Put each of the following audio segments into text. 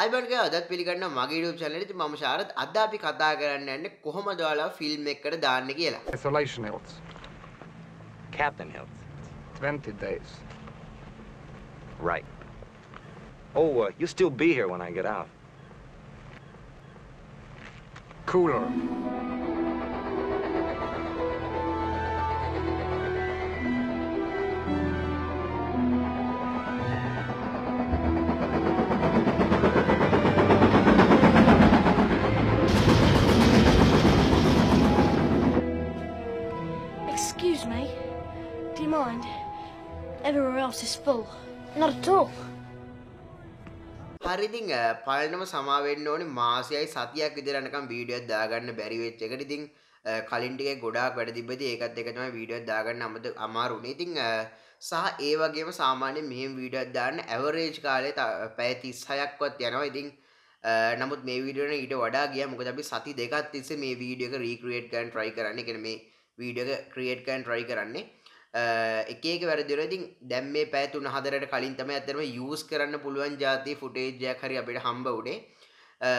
අල්බන්ගේ අදත් පිළිගන්න මගේ ඩුප් චලනට ම ශාරත් අද අපි කතා කරන්න ඇන්න කොහොම දාලා ෆිල්ම් එකට දාන්න කියලා සොලයිෂන් හෙල්ස් Captain Hills. 20 days. Right. Oh, uh, you'll still be here when I get out. Cooler. house is full. Not at all. හරිදිං පලනම සමාවෙන්න ඕනි මාසියයි සතියක් විදිරනකම් වීඩියෝ දාගන්න බැරිවෙච්ච එකට ඉතිං කලින්ටිගේ ගොඩාක් වැඩ තිබති ඒකත් එකතම වීඩියෝ දාගන්න අමද අමාරුණ ඉතිං සහ ඒ වගේම සාමාන්‍ය මෙහම වීඩියෝ දාන්න ඇවරේජ් කාලය පැතිස් හයක්වත් යනවා ඉතිං නමුත් මේ විඩියන ඊට වඩා ගිය මොකද අපි සති දෙකත් තිස්සේ මේ වීඩියක රීක්‍රියේට් කරන් ට්‍රයි කරන්න කෙන මේ වීඩියක ක්‍රියේට් කරන් ට්‍රයි කරන්නේ එක එක වැරදිර ඉතින් දැම් මේ පැ තුන හදරට කලින් තමයි ඇතරම යස් කරන්න පුළුවන් ජාති ෆුටේජයක් හරි අපිට හම්බ උඩේ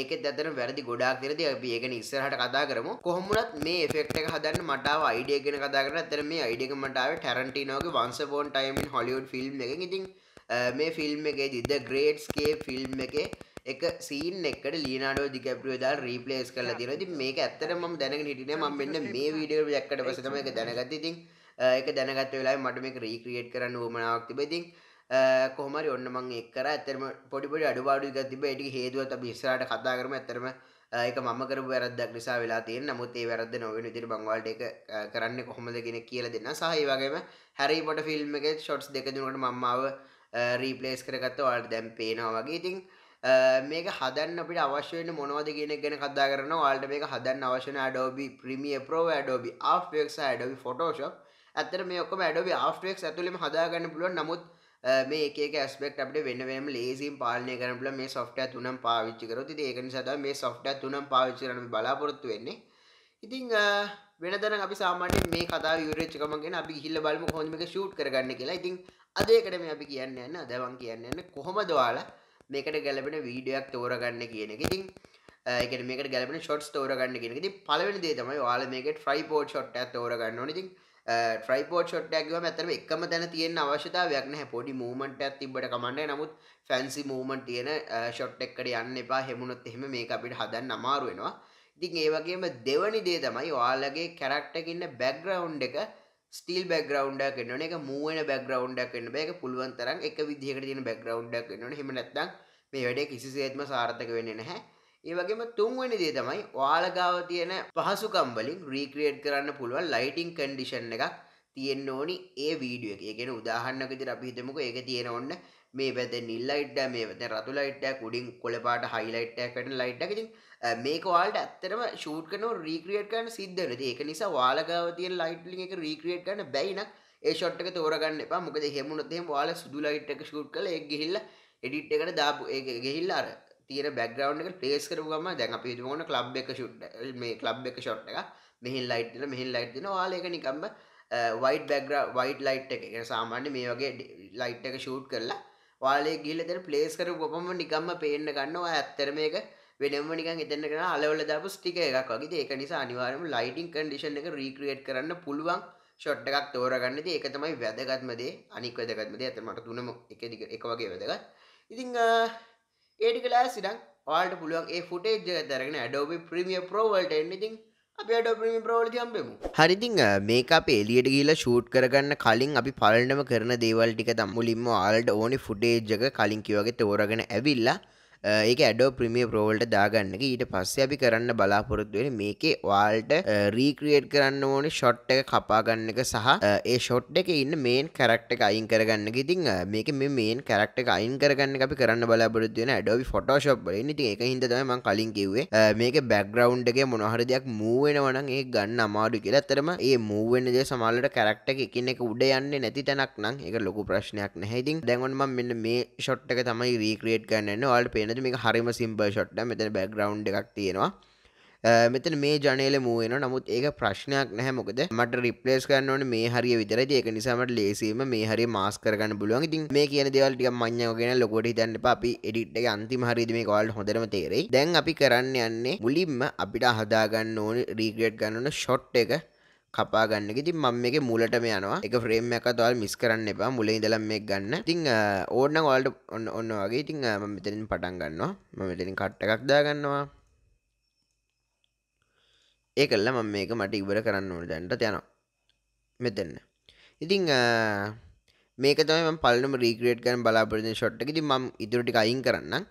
ඒක දැතන වැරදි ගොඩක් දෙරද අපි ඒගෙන ඉස්සරහට කතා කරමු කොහොමුණත් මේ එෆෙක්ට එක හදන්න මටාව අයිඩිය ගෙන කතා කරන ඇතර මේ අයිඩියක මටාව ටැරන්ටිනෝගේ once upon time in Hollywood film එක ඉතින් මේ ෆිල්ම් එක දිද ග්‍රේට්ස්ගේ ෆිල්ම් එක එක සීන් එකට ලීනාඩෝ දිකප්‍රියදා රීපලේස් කරලා තියෙනවා. ඉතින් මේක ඇත්තටම මම දැනගෙන හිටියේ මම මෙන්න මේ වීඩියෝ එක දැක්කට පස්සේ තමයි ඒක දැනගත්තේ. ඉතින් එක දැනගත වෙලා මට මේක රීක්‍රියට් කරන්න ුවමනාවක් තිබෙතින් කොහමරි ඔන්න මං එක්කර ඇතරම පොඩිපොඩි අඩුවාඩු ගතිබ එටි හේදුවත් අප ඉස්සරට කතා කරම ඇතරම ඒක මම කර වැරදක් නිසා වෙලා තියෙන නමුත් ඒ වැරද නොවෙන විදිහට බංවාල්ට එක කරන්න කොහොමද කියන කියලා දෙන්න සහ ඒ වගේම හැරි පොටර් ෆිල්ම් එකේ ෂොට්ස් දෙක දෙනකොට මම්මාව රීප්ලේස් කරගත්ත ඔයාලට දැන් පේනවා වගේ ඉතින් මේක හදන්න අපිට අවශ්‍ය වෙන මොනවද කියන එක ගැන කතා කරනවා ඔයාලට මේක හදන්න අවශ්‍ය වෙන Adobe Premiere Pro Adobe After Effects Adobe Photoshop ඇත්තට මේ ඔක්කොම Adobe After Effects ඇතුළේම හදා ගන්න පුළුවන් නමුත් මේ එකක ඇස්පෙක්් අපට වෙන වෙනම් ලේසිම් පාලනය කරනල මේ සොෆ්ට තුනම් පාවිච්චි කරොති ඒකනි සද මේ සොෆ්ට තුනම් පාවිච්චරන බලාපොරොත්තු වෙන්නේ ඉතිං වෙනදන අපි සාමාන්‍ය මේ කතා විරච්චකමගෙන අපි හිල්ල බලම හොඳමික ෂූට් කරගන්න කියලා ඉතිං අදකටම අපි කියන්න යන්න අදවන් කියන්න යන්න කොහොම දවාලා මේකට ගැලපෙන වීඩියක් තෝරගන්න කියන ඉතිං එක මේක ගැලපෙන ෂොට් තෝරගන්න කියෙනෙති පලවෙනි දේ තමයි වාල මේකට ෆ්‍රයි පෝට් ෂොට් තෝරගන්න ඉතින් ට්‍රයිපෝඩ් ෂොට්ටයක්ගම ඇතරම එකම තැන තියෙන අවශ්‍යතාවයක් නැහැ පොඩි මූමට තිබට කමන්න නමුත් ෆැන්සි මූමන් තියෙන ෂොට් එක්කට යන්න එපා හෙමුණොත් එහෙම මේ අපිට හදන්න අමාරුවෙනවා ඉතින් ඒවගේම දෙවනි දේ තමයි ඔයාලගේ කැරක්ටකින්න බැග්‍රවන්් එක ස්ටීල් බැග්‍රවන්්ඩක් එන්නන එක මූුවන බැග්‍රවන්්ඩක් එන්න බැක පුළුවන් තරම් එක විදිහකට තියෙන බැග්‍රවන්්ඩක් එන්නන හෙම නැත්තම් මේ වැඩේ කිසිසේත්ම සාර්ථක වෙන්නේ නැහැ ඒ වගේම තුන්වෙනි දේ තමයි ඔයාලා ගාව තියෙන පහසුකම් වලින් රීක්‍රියේට් කරන්න පුළුවන් ලයිටින් කන්ඩිෂන් එකක් තියෙන්න ඕනි ඒ වීඩියෝ එකේ. ඒ කියන්නේ උදාහරණයක් විදිහට අපි හිතමුකෝ ඒක තියෙන ඕන්න මේ වැද නිල් ලයිට් එක මේ වැද රතු ලයිට් එක උඩින් කොළ පාට හයිලයිට් එකක් වෙන ලයිට් එක. ඉතින් මේක ඔයාලට ඇත්තටම ෂූට් කරනව රීක්‍රියේට් කරන්න සිද්ධ වෙනවා. ඉතින් ඒක නිසා ඔයාලා ගාව තියෙන ලයිට් ලින් එක රීක්‍රියේට් කරන්න බැයි නම් ඒ ෂොට් එක තෝරගන්න එපා මොකද හෙමුණොත් එහෙම ඔයාලා සුදු ලයිට් එක ෂූට් කරලා ඒක ගිහිල්ලා එඩිට් එකට දාපු ඒක ගිහිල්ලා අර තියෙන බැග්‍රවන්් එක ටේස් කරු ගම දැන් අපි ඕන ලබ් එක ශුට් මේ ලබ් එක ෂොට් එක මෙහිල් ලයිට්ල මෙහිල් ලයිට්තින වාලක නිකම්ම වයිට බැග්‍ර වයිට ලයිට් එක සාමාන්‍ය මේ වගේ ලයිට් එක ෂූට් කරලා වාලේ ගිල්ල තෙන ප්ලේස් කර ගොපම නිකම්ම පේන්න ගන්නවා ඇත්තර මේක වෙනම නිකන් එතන්න කරන අලවල දපු ස්ටික එකක් වගේ ඒක නිසා අනිවාරම ලයිටිං කඩිෂන් එක රීක්‍රියට් කරන්න පුළුවන් ෂොට් එකක් තෝරගන්නද ඒක තමයි වැදගත්මදේ අනික් වැදගත්මදේ ඇතමට තුනම එක එක වගේ වැදගත් ඉතිං ඒටික ලෑසිටක් පාට පුළුවන් ඒ ෆුටේජ්ජ දරගෙන ඇඩෝබි ප්‍රමිය ප්‍රෝවල්ට එන්නඉතින් හරිදිං මේක අප එලියට ගීල ෂූට් කරගන්න කලින් අපි පලනම කරන දේවල් ටික තම්මුලින්ම ආල්ඩ ඕනි ෆුටේජ්ජක කලින් කිවගේ තෝරගෙන ඇවිල්ලා ඒක ඇඩෝ ප්‍රමිය ප්‍රෝල්ට දාගන්න ඊට පස්සේ අපි කරන්න බලාපොරොත්තුවෙන මේකේ වාල්ට රීක්‍රියට් කරන්න ඕනේ ෂොට් එක කපාගන්න එක සහ ඒ ෂොට් එක ඉන්න මේන් කරක්ට එක අයින් කරගන්න ඉතින් මේක මේ මේන් කරක්ට එක අයින් කරගන්න අපි කරන්න බලාපොරොත්තුවෙන ඇඩෝි ෆොටෝශප් වලින් ඉතින් ඒක හින්දා මම කලින් කිව්වේ මේක බැක්ග්‍රවුන්ඩ් එකේ මොන හරි දෙයක් මූව් වෙනවා නම් ඒක ගන්න අමාරු කියලා ඇත්තටම ඒ මූව් වෙන දේ සමහරවිට කැරක්ටර් එක එකින් එක උඩ යන්නේ නැති තැනක් නම් ඒක ලොකු ප්‍රශ්නයක් නැහැ ඉතින් දැන් ඔන්න මම මෙන්න මේ ෂොට් එක තමයි රීක්‍රියේට් කරන්න යන්නේ ඔයාලට පේන තියෙනට මේ හරිම සිම්පර් ෂොට්ට මෙතන බැග්‍රවන්් එකක් තියෙනවා මෙතන මේ ජනල මුවන නමුත් ඒක ප්‍රශ්නයක් නැහැමොකද මට රිපලේස් කරන්නවන මේ හරි විතර ඒක නිසාමට ලේසීම මේ හරි මාස් කරගන්න පුළුවන් ඉතින් මේ කියන දෙවල්ටික මං්ඥගෙන ලොකොට හිතන්න අපි එඩිට් එක අන්තිම හරිදම කවල් හොඳරම තේරෙයි දැන් අපි කරන්න යන්නේ මුලින්ම අපිට හදාගන්න ඕන රීගට් ගන්නන ෂොට් එක කපාගන්න ඉතින් මම මේකේ මූලටම යනවා එක ෆ්‍රේම් එකක් ඔයාලා මිස් කරන්න එපා මුලින් ඉඳලා මේක ගන්න. ඉතින් ඕනනම් ඔයාලට ඔන්න ඔන්න වගේ ඉතින් මම මෙතනින් පටන් ගන්නවා. මම මෙතනින් කට් එකක් දාගන්නවා. ඒ කළා මම මේක මට ඉවර කරන්න ඕන දැන්ට යනවා. මෙතන. ඉතින් මේක තමයි මම පළවෙනිම රීක්‍රියේට් කරන්න බලාපොරොත්තු වෙන ෂොට් එක. ඉතින් මම ඉදිරියට අයින් කරන්නම්.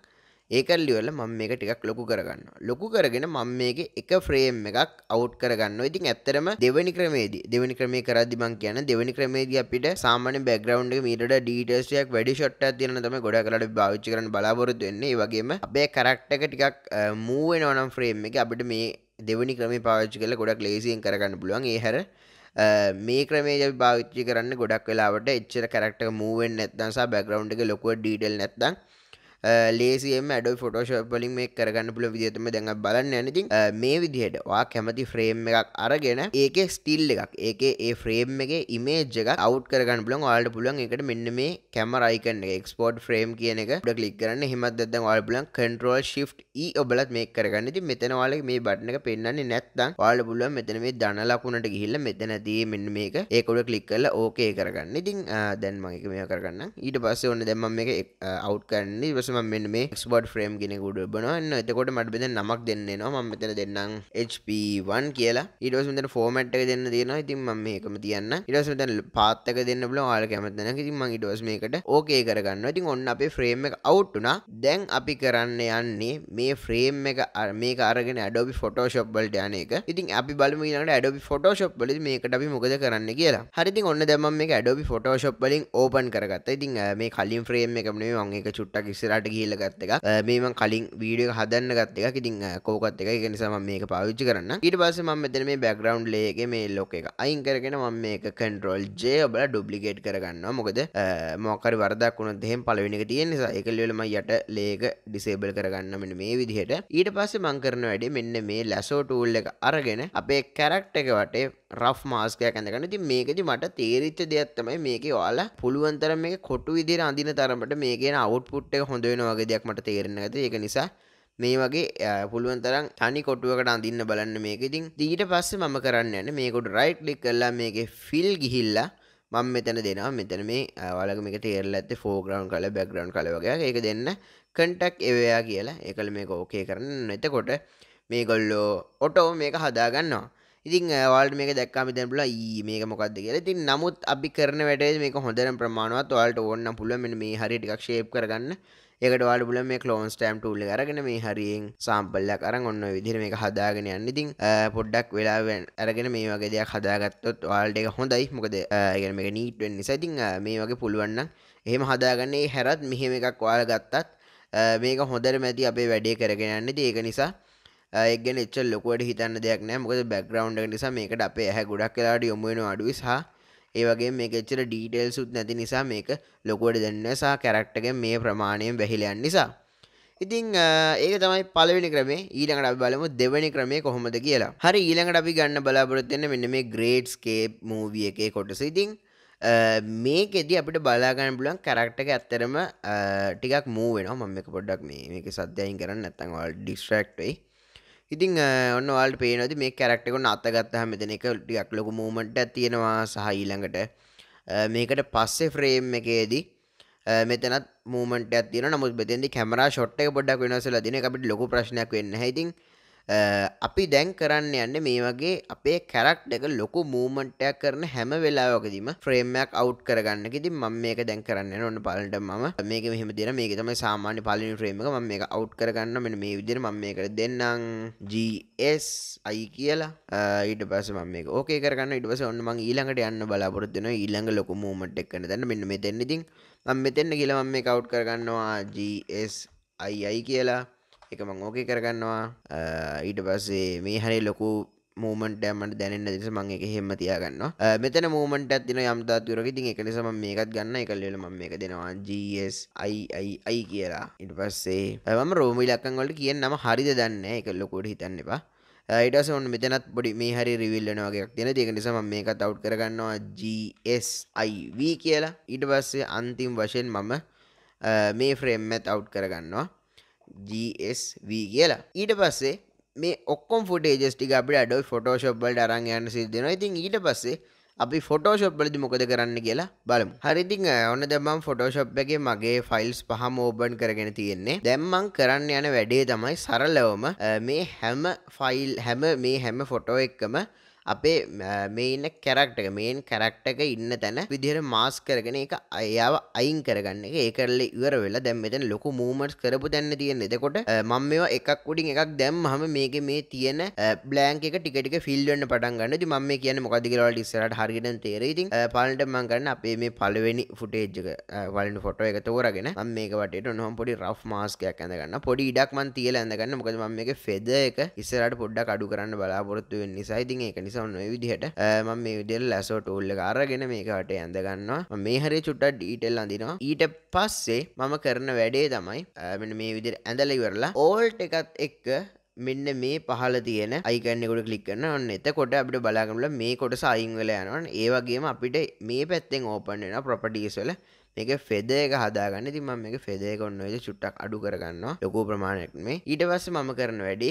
ඒකල්ලිවල මම මේක ටිකක් ලොකු කරගන්න ලොකු කරගෙන මම මේක එක ෆ්‍රේම් එකක් අවුට් කරගන්න ඉතින් ඇත්තරම දෙවැනි ක්‍රමේදී දෙවැනි ක්‍රමේ කරද්දි මං කියන දෙවැනි ක්‍රමේදී අපිට සාමාන්‍ය බෑග්ග්‍රවුන්ඩ් එක මීටට ඩීටේල්ස් ටිකක් වැඩි ෂොට් එකක් දෙන්න තමයි ගොඩක් වෙලාවට භාවිතා කරන්න බලාපොරොත්තු වෙන්නේ ඒ වගේම අපේ කැරක්ටර් එක ටිකක් මූව් වෙනවා නම් ෆ්‍රේම් එක අපිට මේ දෙවැනි ක්‍රමේ පාවිච්චි කරලා ගොඩක් ලේසියෙන් කරගන්න පුළුවන් ඒ හැර මේ ක්‍රමේ අපි භාවිතා කරන්න ගොඩක් වෙලාවට එච්චර කැරක්ටර් මූව් වෙන්නේ නැත්නම් සහ බෑග්ග්‍රවුන්ඩ් එක ලොකුව ඩීටේල් නැත්නම් ලේසියම ඇඩ ෆොටෝශපලින් මේ කරගන්න පුල විදිතම දැඟ බලන්න ඇනති uh, මේ විදිහට වා කැමති ෆ්‍රේම් එකක් අරගෙන ඒක ස්ටිල් එකක් ඒක ඒ ෆ්‍රේම් එක ඉමේජ් එක අවට් කරගන්න පුලන් වාල්ට පුලන් එකට මෙන්න මේ කැමරයිකන්න එක්ස්පෝට් ෆ්‍රේම් කියන එක ඩ කලික් කරන්න හෙමත් දද වාල් පුලන් කන්ටරෝල් ශි් ඒ ඔබලත් මේ කරගන්න ති මෙතනවාල මේ බට්න එක පෙන්න්නේ නැත්තම් වාල පුලුවන් මෙතන මේ දනලකුණට ගිහිල්ල මෙතන දී මෙන්න මේක ඒකොඩ කලික් කල ඕකේ කරගන්න ඉතින් uh, දැන් මගේ මේ කරගන්න ඊට පස්ස ඔන්න දැම්ම එක අවට් uh, කරන්නේ පස්සම මෙන්න මේ එක්ස්බඩ් ෆ්‍රේම් කෙනෙකුඩ බනවන්න එතකොට මට බෙද නමක් දෙන්නවා මම මෙතන දෙන්නම් HP1 කියලා ඊටවස මෙතන ෆෝමට් එක දෙන්න තියෙනවා ඉතින් මම මේකම තියන්න ඊටවස මෙතන පාත් එක දෙන්න බලන ඔයාලා කැමති නැණක ඉතින් මම ඊටවස මේකට ඕකේ කරගන්නවා ඉතින් ඔන්න අපේ ෆ්‍රේම් එක අවුට් වුණා දැන් අපි කරන්න යන්නේ මේ ෆ්‍රේම් එක මේක අරගෙන Adobe Photoshop වලට යන එක ඉතින් අපි බලමු ඊළඟට Adobe Photoshop වලදී මේකට අපි මොකද කරන්න කියලා හරි ඉතින් ඔන්න දැන් මම මේක Adobe Photoshop වලින් ඕපන් කරගත්තා ඉතින් මේ කලින් ෆ්‍රේම් එකම නෙවෙයි මම ඒක චුට්ටක් ඉස්සරහ හරට ගිල්ල ගත්ත එක මේම කලින් වීඩිය හදන්න ගත්ත එක ඉතින් කෝකත් එක එකනිසාම මේක පාවිච්චි කරන්න ඉට පස ම මෙතන මේ බැග්‍රවන්් ලේගේ මේ ලෝක එක අයින් කරගෙන ම මේක කන්ටරෝල් ජේ ඔබල ඩුප්ලිකේට් කරගන්න මොකද මොකර වරදක් වුණ දෙහෙම පලවෙනික තියෙන නිසා එකල්ලම යට ලේක ඩිසේබල් කරගන්න මෙට මේ විදිහට ඊට පස්සේ මං කරන වැඩේ මෙන්න මේ ලැසෝ ටූල් එක අරගෙන අපේ කැරක්ට එක වටේ රෆ් මාස්කයක් ඇඳගන්න ති මේකද මට තේරිච්ච දෙයක්ත්තමයි මේක වාලා පුළුවන්තර මේ කොටු විදිර අඳන තරමට මේකෙන අවුට්පුට් එක හොඳ වෙන වගේ දෙයක් මට තේරෙන ඇති ඒක නිසා මේ වගේ පුළුවන්තරම් තනි කොටුවකට අඳන්න බලන්න මේක ඉතින් දීට පස්සේ මම කරන්න යන මේකොට රයිට් ලික් කරලා මේක ෆිල් ගිහිල්ලා මං මෙතන දෙනවා මෙතන මේ වලග මේක තේරල ඇත ෆෝග්‍රවන්් කල බැග්‍රවන්් කල වගේ ඒක දෙන්න කටක් එවයා කියලා එකල මේක ඕකේ කරන්න එතකොට මේගොල්ලෝ ඔටෝ මේක හදාගන්නවා ඉතින් වාල්ට මේක දක්කාම තැනපුල ඒ මේක මොකක්ද කියලා ඉතින් නමුත් අපි කරන වැඩේ මේක හොඳරම් ප්‍රමාණවත් ඔයාලට ඕන්න පුළුවන් මෙන්න මේ හරිය ටිකක් ෂේප් කරගන්න ඒකට ඔයාලට පුළුවන් මේ ක්ලෝන් ස්ටෑම් ටූල් එක අරගෙන මේ හරියෙන් සාම්පල් එකක් අරන් ඔන්න ඔය විදිහට මේක හදාගෙන යන්න ඉතින් පොඩ්ඩක් වෙලා අරගෙන මේ වගේ දෙයක් හදාගත්තොත් ඔයාලට ඒක හොඳයි මොකද ඒ කියන්නේ මේක නීට් වෙන්න නිසා ඉතින් මේ වගේ පුළුවන් නම් එහෙම හදාගන්න ඒ හැරත් මෙහෙම එකක් ඔයාලා ගත්තත් මේක හොඳට මැති අපේ වැඩේ කරගෙන යන්න ඉතින් ඒක නිසා ඒගෙන එච්ච ලොකුවට හිතන්න දෙයක් නෑ මොකද බැක්ග්‍රවන්් නිසා මේකට අපේ ඇහැ ගොඩක් කලාට යොමුුවෙන අඩුයි සහ ඒවගේ මේ එච්චර ඩීටෙල් සුත් නැති නිසා මේක ලොකුවට දෙන්නසා කැරක්ටක මේ ප්‍රමාණයෙන් බැහිලයන් නිසා ඉතිං ඒක තමයි පලවෙනි ක්‍රමේ ඊළඟට අපි බලමු දෙවැනි ක්‍රමේ කොහොමද කියලා හරි ඊළඟට අපි ගන්න බලාපොරොත්වෙන්න මෙන්න මේ ග්‍රේඩ්ස්කේ මූවිය එකේ කොටස ඉතිං මේකෙද අපිට බලාගන්න පුලන් කරක්ටක ඇත්තරම ටිකක් මූුවෙන මම එක පොඩ්ඩක් මේ මේක සද්‍යයින් කරන්න ඇත්තන්වල් ඩිස්ට්‍රක්ටයි ඉතින් ඔන්න වාල්ට පේනද මේ කැරක්ටකුන් අතගත්තහ මෙතන එක ටියක් ලොකු මූමට තියෙනවා සහ ඊළඟට මේකට පස්සේ ෆ්‍රේම් එකේදී මෙතනත් මූමට ඇතින නමුත් බෙදදි කැමරා ෂොට් එක පොඩක් වෙනසල දින අපිට ලොකු ප්‍රශ්නයක් වෙන්න හැතින් අපි දැන් කරන්න යන්න මේ වගේ අපේ කැරක්ට එක ලොකු මූමන්ටයක් කරන හැම වෙලාවකදීම ෆ්‍රේම්මයක් අවු් කරගන්න ෙති ම මේක දැන් කරන්න ඔන්න පලට ම මේක මෙහම දෙන මේක තම සාමාන්‍ය පලින් ්‍රේම ම මේ අවු් කරගන්න මෙ මේ විදිර ම මේ කර දෙන්නම් GS අයි කියලා ඊට පස මේ ඕකේ කරන්න ඉටස ඔන්නම ඊළඟට යන්න බලාපොරත්තින ඊළඟ ලොකු මූමට එක්න දැන්න මෙන්න මෙතැන්නඉතින් ම මෙතෙන්න කියලම මේ කවු් කරගන්නවා GS අයි අයි කියලා එක මං ඕකේ කරගන්නවා ඊට පස්සේ මේ හරි ලොකු මූමට මට දැනන්න දෙස මං එක හෙම තියාගන්න මෙතන මූමට ඇතින යම්තාතුරක ති එක නිසම මේකත් ගන්න එකල්ලල ම එක දෙනවා ජSයි කියලා ඉට පස්සේ ම රෝමිලක්කන්වලට කිය නම හරිද දන්න එකල්ලොකොට හිතන්න එපා ඊටස ඔන්න මෙතනත් පොඩි මේ හරි රිවිල්ලනවාගේයක් තියෙන ඒක නිසම මේක තව් කරගන්නවා ජSIV කියලා ඊට පස්සේ අන්තිම් වශයෙන් මම මේ ෆ්‍රේම්මත් අව් කරගන්නවා GSV කියලා ඊට පස්සේ මේ ඔක්කොම් ෆොටේජස් ටික අපිට අඩෝ ෆොටෝශොප්බලට අරන් යන්න සිද්ධෙනවා ඉතින් ඊට පස්සේ අපි ෆොටෝශොප්බලදි මොකද කරන්න කියලා බලමු හරිදිං ඔන්න දැමම් ෆොටෝශොප් එකගේ මගේ ෆයිල්ස් පහම ඕබන් කරගෙන තියෙන්නේ දැම්මං කරන්න යන වැඩේ තමයි සරලවම මේ හැම ෆයිල් හැම මේ හැම ෆොටෝ එක්කම අපේ මේන්න කැරක්ටක මේන් කැරක්ටක ඉන්න තැන විදිහට මාස් කරගෙන එක අයාව අයින් කරගන්න එක ඒකරල ඉවර වෙලා දැම් මෙතන ලොකු මූමට් කරපු දැන්න තියෙන එතකොට මම මේවා එකක් උඩින් එකක් දැම් හම මේක මේ තියෙන බ්ලෑන්ක එක ටිකටික ෆිල්ඩන්න පටන් ගන්න ති මම කියන මොකදිකරවලට ඉස්සරට හරිගෙන තේරෙඉතින් පලට මං කරන්න අපේ මේ පලවෙනි ෆුටේජ්ජක වලන්න ෆොට එක තෝරගෙන මේකවට නොහම් පොඩි රෆ් මාස්කයක් ඇඳගන්න පොඩි ඉඩක්මන් තියල ඇඳගන්න මොකද ම මේ ෆෙද එක ඉස්සරට පොඩ්ඩක් අඩු කරන්න බලාපොරොත්තුවෙන් නිසායිතින් එක නිසා සොන්න විදිහට ම මේ විදෙල් ලැසෝ ටූල්ල අරගෙන මේකට ඇඳගන්නවා මේ හරි චුට්ට ඩීටෙල් අඳනවා ඊට පස්සේ මම කරන වැඩේ තමයි මෙ මේ විදිර ඇඳලිවරලා ඕල්ට එකත් එක්ක මෙන්න මේ පහල තියෙන අයිකන්නෙකොට කලික්න්න ඔන්න එතකොට අපිට බලාගමල මේ කොට සයිංවල යනවන් ඒවගේම අපිට මේ පැත්තෙන් ඕපන්ෙන ප්‍රපටියස්වල මේක ෆෙද එක හදාගන්න තිම මේක ෆෙදයකොන්න වෙද චුට්ටක් අඩු කරගන්න ලොකු ප්‍රමාණයක් මේ ඊට පස්ස මම කරන වැඩි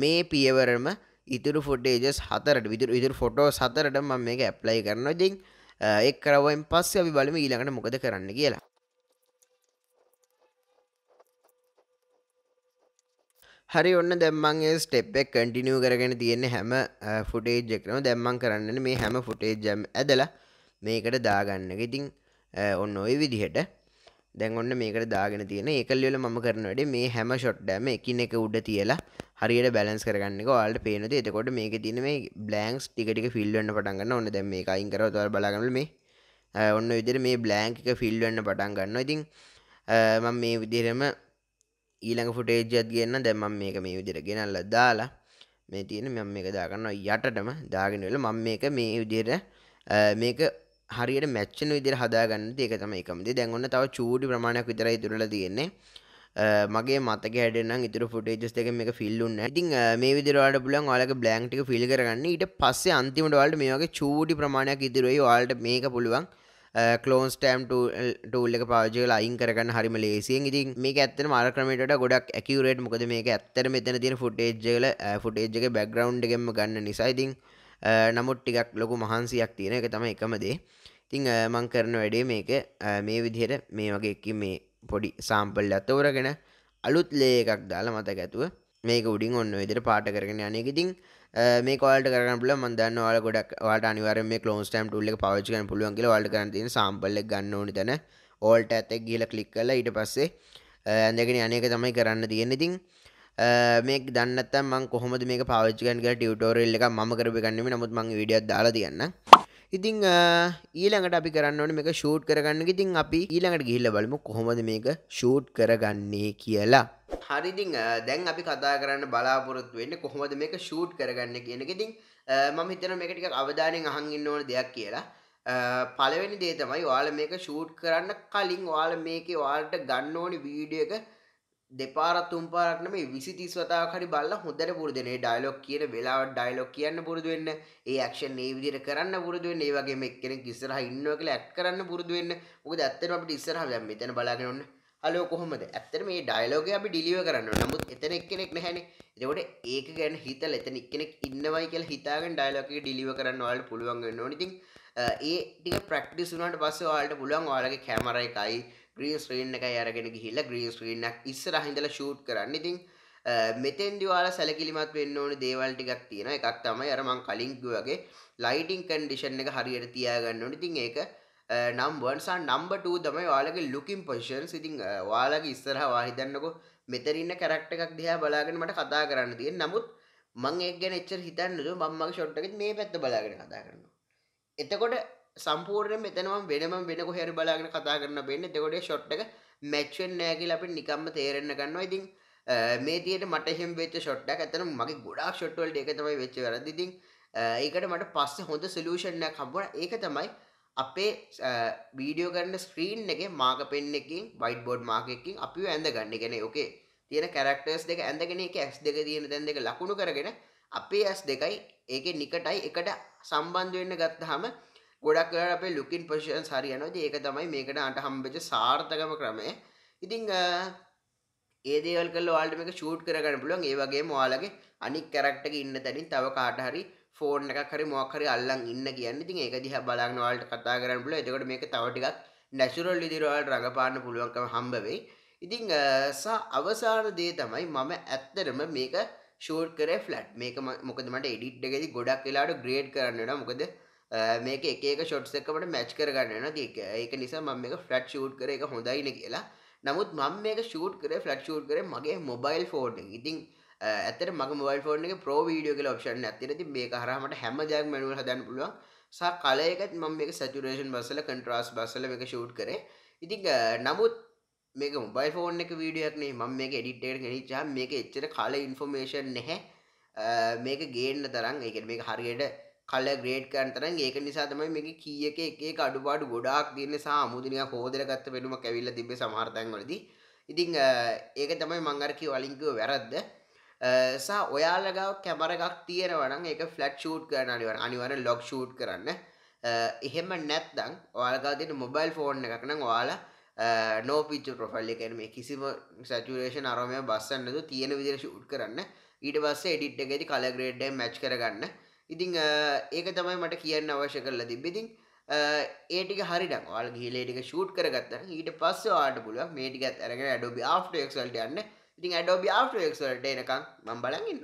මේ පියවරම ඉතුරු ෆොටේජස් හතරට විදුර විදුර ෆොටෝ සතරට ම මේක ඇප්ලයි කරන ඉතින් එක් කරවෙන් පස්සේ අපි බලම ඊළඟට මොකද කරන්න කියලා හරි ඔන්න දැම්මන්ගේ ස්ටෙප් එක කටිනිය කරගෙන තියෙන්නේ හැම ෆුටේජ් එකනම දැම්මන් කරන්න මේ හැම ෆුටේජ්ජම් ඇදලා මේකට දාගන්න ඉතින් ඔන්න ඔය විදිහට දැන් ඔන්න මේකට දාගෙන තියෙන එකල්ලල ම කරන වැඩේ මේ හැම ෂොට්ඩම එකින් එක උඩ තියලා හරියට බැලන්ස් කරගන්න වාල්ට පේනති එතකොට මේක තින මේ බ්ලෑන්ක්ස් ටිකටික ෆිල්වන්න පටන්ගන්න ඔන්න දැම් මේ එකයින් කර තවර බලාගන්නල මේ ඔන්න විදිර මේ බ්ලෑන්ක් එක ෆිල්වන්න පටන් ගන්න ඉතින් මම මේ විදිරම ඊළඟ ෆුටේජත් කියන්න දැමම් මේක මේ විදිර ගෙනල්ල දාලා මේ තියෙන මෙම එක දාගන්න යටටම දාගෙනවෙල මං මේක මේ විදිර මේක හරියට මැච්චන විදිර හදාගන්න ඒක තම එකමද දැන්ගන්න තව චූඩි ප්‍රමාණයක් විතරයි තුරල තියෙන්නේ මගේ මතක හැඩනම් ඉතුර ෆොටේජස් එක මේ ෆිල්ලුන්න ඉතින් මේ විදිරවාට පුලන් යාලක බ්ලන්ක්ටික ෆිල් කරගන්න ඊට පස්සේ අන්තිමට වල්ට මේගේ චූඩි ප්‍රමාණයක් ඉදිරුවයි වාල්ට මේක පුළුවන් කලෝන්ස් ටෑම් ටූල් එක පාජල අයින් කරගන්න හරිම ලේසියෙන් ඉතින් මේ ඇත්තන මාර්ක්‍රමට ගොඩක් ඇකිවරේට මොකද මේක ඇත්තර මෙතන තින ෆුටේජ්ජල ෆුටේජ්ජක බැග්‍රවන්් එකෙම ගන්න නිසායිතිං නමුත් ටිකක් ලොකු මහන්සියක් තියෙන එක තම එකමදේ තිං මං කරන වැඩේ මේක මේ විදිහයට මේ වගේකි මේ පොඩි සාම්පල් අතවරගෙන අලුත් ලේ එකක් දාලා මතක ඇතුව මේක උඩින් ඔන්න විදිර පාට කරගෙන යනෙ ඉතින් මේ කොල්ට කරන පුල මන්දන්න වාල ගොඩක් වාට අනිවර මේ කලෝන් ටම් ටුල්ල පවච්චකන පුළුවන්ගේ වාල්ට කරතින සම්පල්ල ගන්න ඕනි තැන ඕල්ට ඇතක් ගිල කලික් කල ඊට පස්සේ ඇඳගෙන අනක තමයි කරන්න තියෙන ඉතින් මේ දන්නත මං කොහොමද මේ පවිච්චකන් කර ටියටෝරල් එක ම කරපිගන්නෙම නමුත් මං විඩියක් දාලා තියන්න ඉතිං ඊළඟට අපි කරන්නට මේක ෂූට් කරගන්න ඉතින් අපි ඊළඟට ගිහිල්ල බලමු කොහොමද මේක ෂූට් කරගන්නේ කියලා හරිදිං දැන් අපි කතා කරන්න බලාපොරොත්තු වෙන්න කොහොමද මේක ෂූට් කරගන්න කියන ඉතිං මම හිතන මේක ටික අවධානයෙන් අහංගන්න ඕන දෙයක් කියලා පළවෙනි දේ තමයි වාල මේක ෂූට් කරන්න කලින් වාල මේක වාලට ගන්න ඕනි වීඩියක දෙපාර තුම්පාරක්න මේ විසි තිස්වතාහරි බල්ල හොදර පුරදනේ ඩයිලොක් කියන වෙලාවට ඩයිලොක් කියන්න පුරදුවෙන්න ඒ ක්ෂන් ඒ විදිර කරන්න පුරදුවෙන් ඒ වගේ මේ කෙනෙ ඉස්සරහ ඉන්න කියලා ඇත් කරන්න පුරදුවෙන්න ඔකද ඇත්තට අපිට ඉස්සරහ දැන් මෙතන බලාගෙන ඔන්න හලෝ කොහොමද ඇත්තට මේ ඩයිලෝග අපි ඩිලිව කරන්න නමුත් එතන එක්කෙනෙක් නැහැනේ එතකොට ඒක ගැන හිතලා එතන එක්කෙනෙක් ඉන්නවයි කියලා හිතාගෙන ඩයලොග් එක ඩිලිව කරන්න ඔයාලට පුළුවන් වෙනවා. ඉතින් ඒ ටික ප්‍රැක්ටිස් වුණාට පස්සේ ඔයාලට පුළුවන් ඔයාලගේ කැමරා එකයි ග්‍රීන් ස්ක්‍රීන් එකයි අරගෙන ගිහිල්ලා ග්‍රීන් ස්ක්‍රීන් එකක් ඉස්සරහ ඉඳලා ෂූට් කරන්න. ඉතින් මෙතෙන්දි ඔයාලා සැලකිලිමත් වෙන්න ඕනේ දේවල් ටිකක් තියෙනවා. එකක් තමයි අර මං කලින් කිව්වාගේ ලයිටින් කන්ඩිෂන් එක හරියට තියාගන්න ඕනේ. ඉතින් ඒක නම්බන්සා නම්බටූ තමයි වාලගේ ලුකින් පොෂන් සිතින් වාලගේ ඉස්සරහ වාහිතන්නකො මෙතරන්න කැරක්ට එකක් දිහා බලාගෙන මට කතා කරන්න තිය නමුත් මං එක්ගෙන එච්චර හිතන්නතු මංමක් ෂොට්ටක මේ පැත්ත බලාගෙන කතා කරන්න එතකොට සම්පූර්ණය මෙතනම වෙනම වෙන කොහර බලාගෙන කතා කරන්න බෙන්න්න දෙකොඩේ ෂොට්ටක මැච්වෙන් නෑකිල අපි නිකම්ම තේරෙන්න්න ගන්නවා ඉතින් මේ තියට මටහෙම වෙච්ච ෂොට්ටක් ඇතන මගේ ගොඩා ෂොට්වල්ට එක තමයි වෙච්ච වැරදිදිින් ඒකට මට පස්ස හොඳ සලූෂණය කම්බුණ ඒක තමයි අපේ වීඩියෝ කරන්න ස්ක්‍රීන් එක මාක පෙන්න්නකින් වයිට බෝඩ් මාකකින් අපි ඇඳ ගන්න ගෙන යෝකේ තියෙන කැරක්ටර්ස් දෙක ඇඳගෙන එක ඇස් දෙක තියෙන දැන් දෙක ලකුණු කරගෙන අපේ ඇස් දෙකයි ඒක නිකටයි එකට සම්බන්ධවෙන්න ගත්තහම ගොඩක් වෙලාට අපේ ලුකින් පොසිෂන්ස් හරියනවා. ඉතින් ඒක තමයි මේකට අට හම්බෙච්ච සාර්ථකම ක්‍රමය. ඉතින් ඒ දේවල් කරලා ඔයාලට මේක ෂූට් කරගන්න පුළුවන්. ඒ වගේම ඔයාලගේ අනික් කැරක්ටර් එක ඉන්න තැනින් තව කාට හරි ෆෝන් එකක් හරි මොකක් හරි අල්ලන් ඉන්න කියන්නේ. ඉතින් ඒක දිහා බලගෙන ඔයාලට කතා කරන්න පුළුවන්. එතකොට මේක තව ටිකක් නැචුරල් විදිහට ඔයාලට රඟපාන්න පුළුවන්කම හම්බ වෙයි. ඉතින් සා අවසාන දේ තමයි මම ඇත්තටම මේක ෂූට් කරේ ෆ්ලැට් මේක මොකද මට එඩිට් එකේදී ගොඩක් වෙලාවට ග්‍රේඩ් කරන්න වෙනවා මොකද මේක එකක ෂොට්ස් එකකට මැච් කරගන්න න ඒක නිසා මම මේක ෆ්ලට් ෂූට් කර එක හොඳයින කියලා නමුත් මම මේක ෂූට් කරේ ෆ්ලට් ෂූට් කරේ මගේ මොබයිල් ෆෝන් ඉතින් ඇතර මග මොබයිල් ෆෝන් එක ප්‍රෝ වීඩියෝ කියලා ඔප්ෂන් ඇතිරති මේ හරමට හැම ජයක් මනුවල් හදන්න පුළුවන් සා කලයකත් මම මේක සැචුරේෂන් බසල කන්ට්‍රස් බසල එක ෂූට් කරේ ඉතිං නමුත් මේක මොබයිල් ෆෝන් එක වීඩියක්නේ ම මේ එඩිටේට ගෙනනිචා මේක එච්චර කාල ඉන්ෆෝර්මේෂන් නැහැ මේක ගේන්න තරම් එක මේක හරියට කල ග්‍රේඩ් කරතරන් ඒක නිසා තමයි මේ කිය එක එකේ අඩුපාඩු ගොඩාක් දන්න සහ මුදනිය හෝදරගත්ත වෙනුම කැවිල්ල තිබ සමාර්තයන්වලදී ඉතිං ඒක තමයි මංගරකි වලින්කව වැරද්ද සා ඔයාලගව කැමරගක් තියෙනවන එක ෆලට් ෂූට් කරන අනිවර අනිවර ලොක් ෂූට් කරන්න එහෙම නැත්දං ඔයාලගතින මොබයිල් ෆෝන් එකක්න ඔයාලා නෝපිච්ච ප්‍රොෆල් එකන මේ කිසිම සචුරේෂන් අරමය බස්සන්නතු තියෙන විදිර ෂූට් කරන්න ඊට බස්ස එඩිට් එකති කලග්‍රේඩ්ඩ මච් කරගන්න ඉතිං ඒක තමයි මට කියන්න අවශ්‍ය කරලා තිබෙතින් ඒටික හරිඩක් වාල් ගිලේටික ෂූට් කරගත්තන ඊට පස්ස ආට පුළුව මේටිකත් ඇරගෙන ඇඩෝබි ආෆ්ටක්ල්ට යන්න ඉතින් ඇඩෝබි ආෆ්ටක්ල්ට එනකම් මම් බලගන්න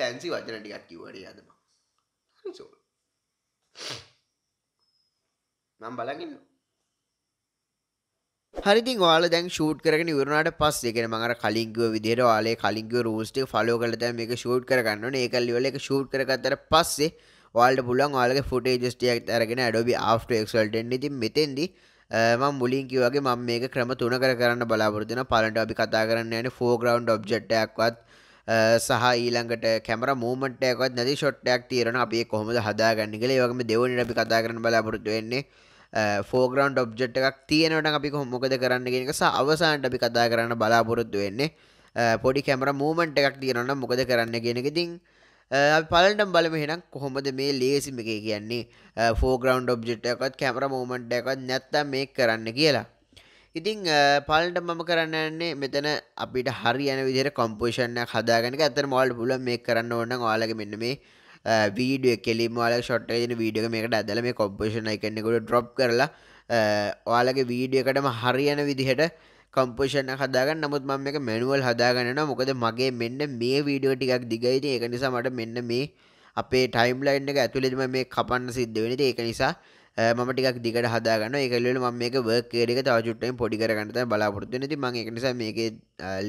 පැන්සි වචන ටිකක් කිවට යදම මම් බලගන්න හරිදි වාල දැන් ෂූට් කරගෙන ඉවරණට පස් දෙගෙන මඟර කලින්ගුව විදිහට වාලේ කලින්ගුව රූස්ටි ෆලෝ කරලා දැන් මේක ෂූට් කරගන්න ඒකල් වල එක ෂූට් කරගත්තට පස්සේ වාලට පුළුවන් වාලගේ ෆුටේජස් ටිකක් අරගෙන Adobe After Effects වලට එන්න ඉතින් මෙතෙන්දී මම මුලින් කිව්වාගේ මම මේක ක්‍රම තුනකට කරන්න බලාපොරොත්තු වෙනවා පළවෙනිට අපි කතා කරන්න යන්නේ foreground object එකක්වත් සහ ඊළඟට කැමරා මූවමන්ට් එකක්වත් නැති shot එකක් తీරන අපි ඒක කොහොමද හදාගන්නේ කියලා ඒ වගේම දෙවෙනිට අපි කතා කරන්න බලාපොරොත්තු වෙන්නේ ෆෝග්‍රන්් ඔබ්ජෙට් එකක් තියෙනට අපි හොමොකද කරන්න ගෙනක අවසාන්ට අපි කතා කරන්න බලාපොරොත්තු වෙන්නේ පොඩි කැමර මූමන්ට් එකක් තියෙනන්න මොකද කරන්න ගෙනකෙතින් පලටම් බලම හෙනම් කොහොමද මේ ලේසිම එක කියන්නේ ෆෝග්‍රන්් ඔබ්ජෙට් එකත් කැමර මූමන්ට් එකත් නැත්තම් මේ කරන්න කියලා ඉතිං පල්ට මම කරන්නන්නේ මෙතන අපිට හරි යන විදිර කොම්පෝෂණයක් හදාගෙනක ඇතර මෝල් පුල මේ කරන්න ඕන්න වාලග මෙන්න මේ වීඩිය කෙලින් වාල ෂොට්ටේජන වීඩියක මේකට ඇදල මේ කොම්පෂණ එකන්නෙකුට ඩ්‍රොප් කරලා ඔයාලගේ වීඩියකටම හරියන විදිහට කම්පෂණ හදාගන්න නමුත් මම එක මැනුවල් හදාගන්න මොකද මගේ මෙන්න මේ වීඩියෝ ටිකක් දිගයිති ඒක නිසා මට මෙන්න මේ අපේ ටයිම්ලයින් එක ඇතුළෙම මේ කපන්න සිද්ධ වෙනට ඒක නිසා මම ටිකක් දිගට හදාගන්න එකල්ල ම මේක වර්කේරක තවජුට්ටයිම් පොඩි කරගන්නත බලාපොරත්තු නති මං එක නිසා මේක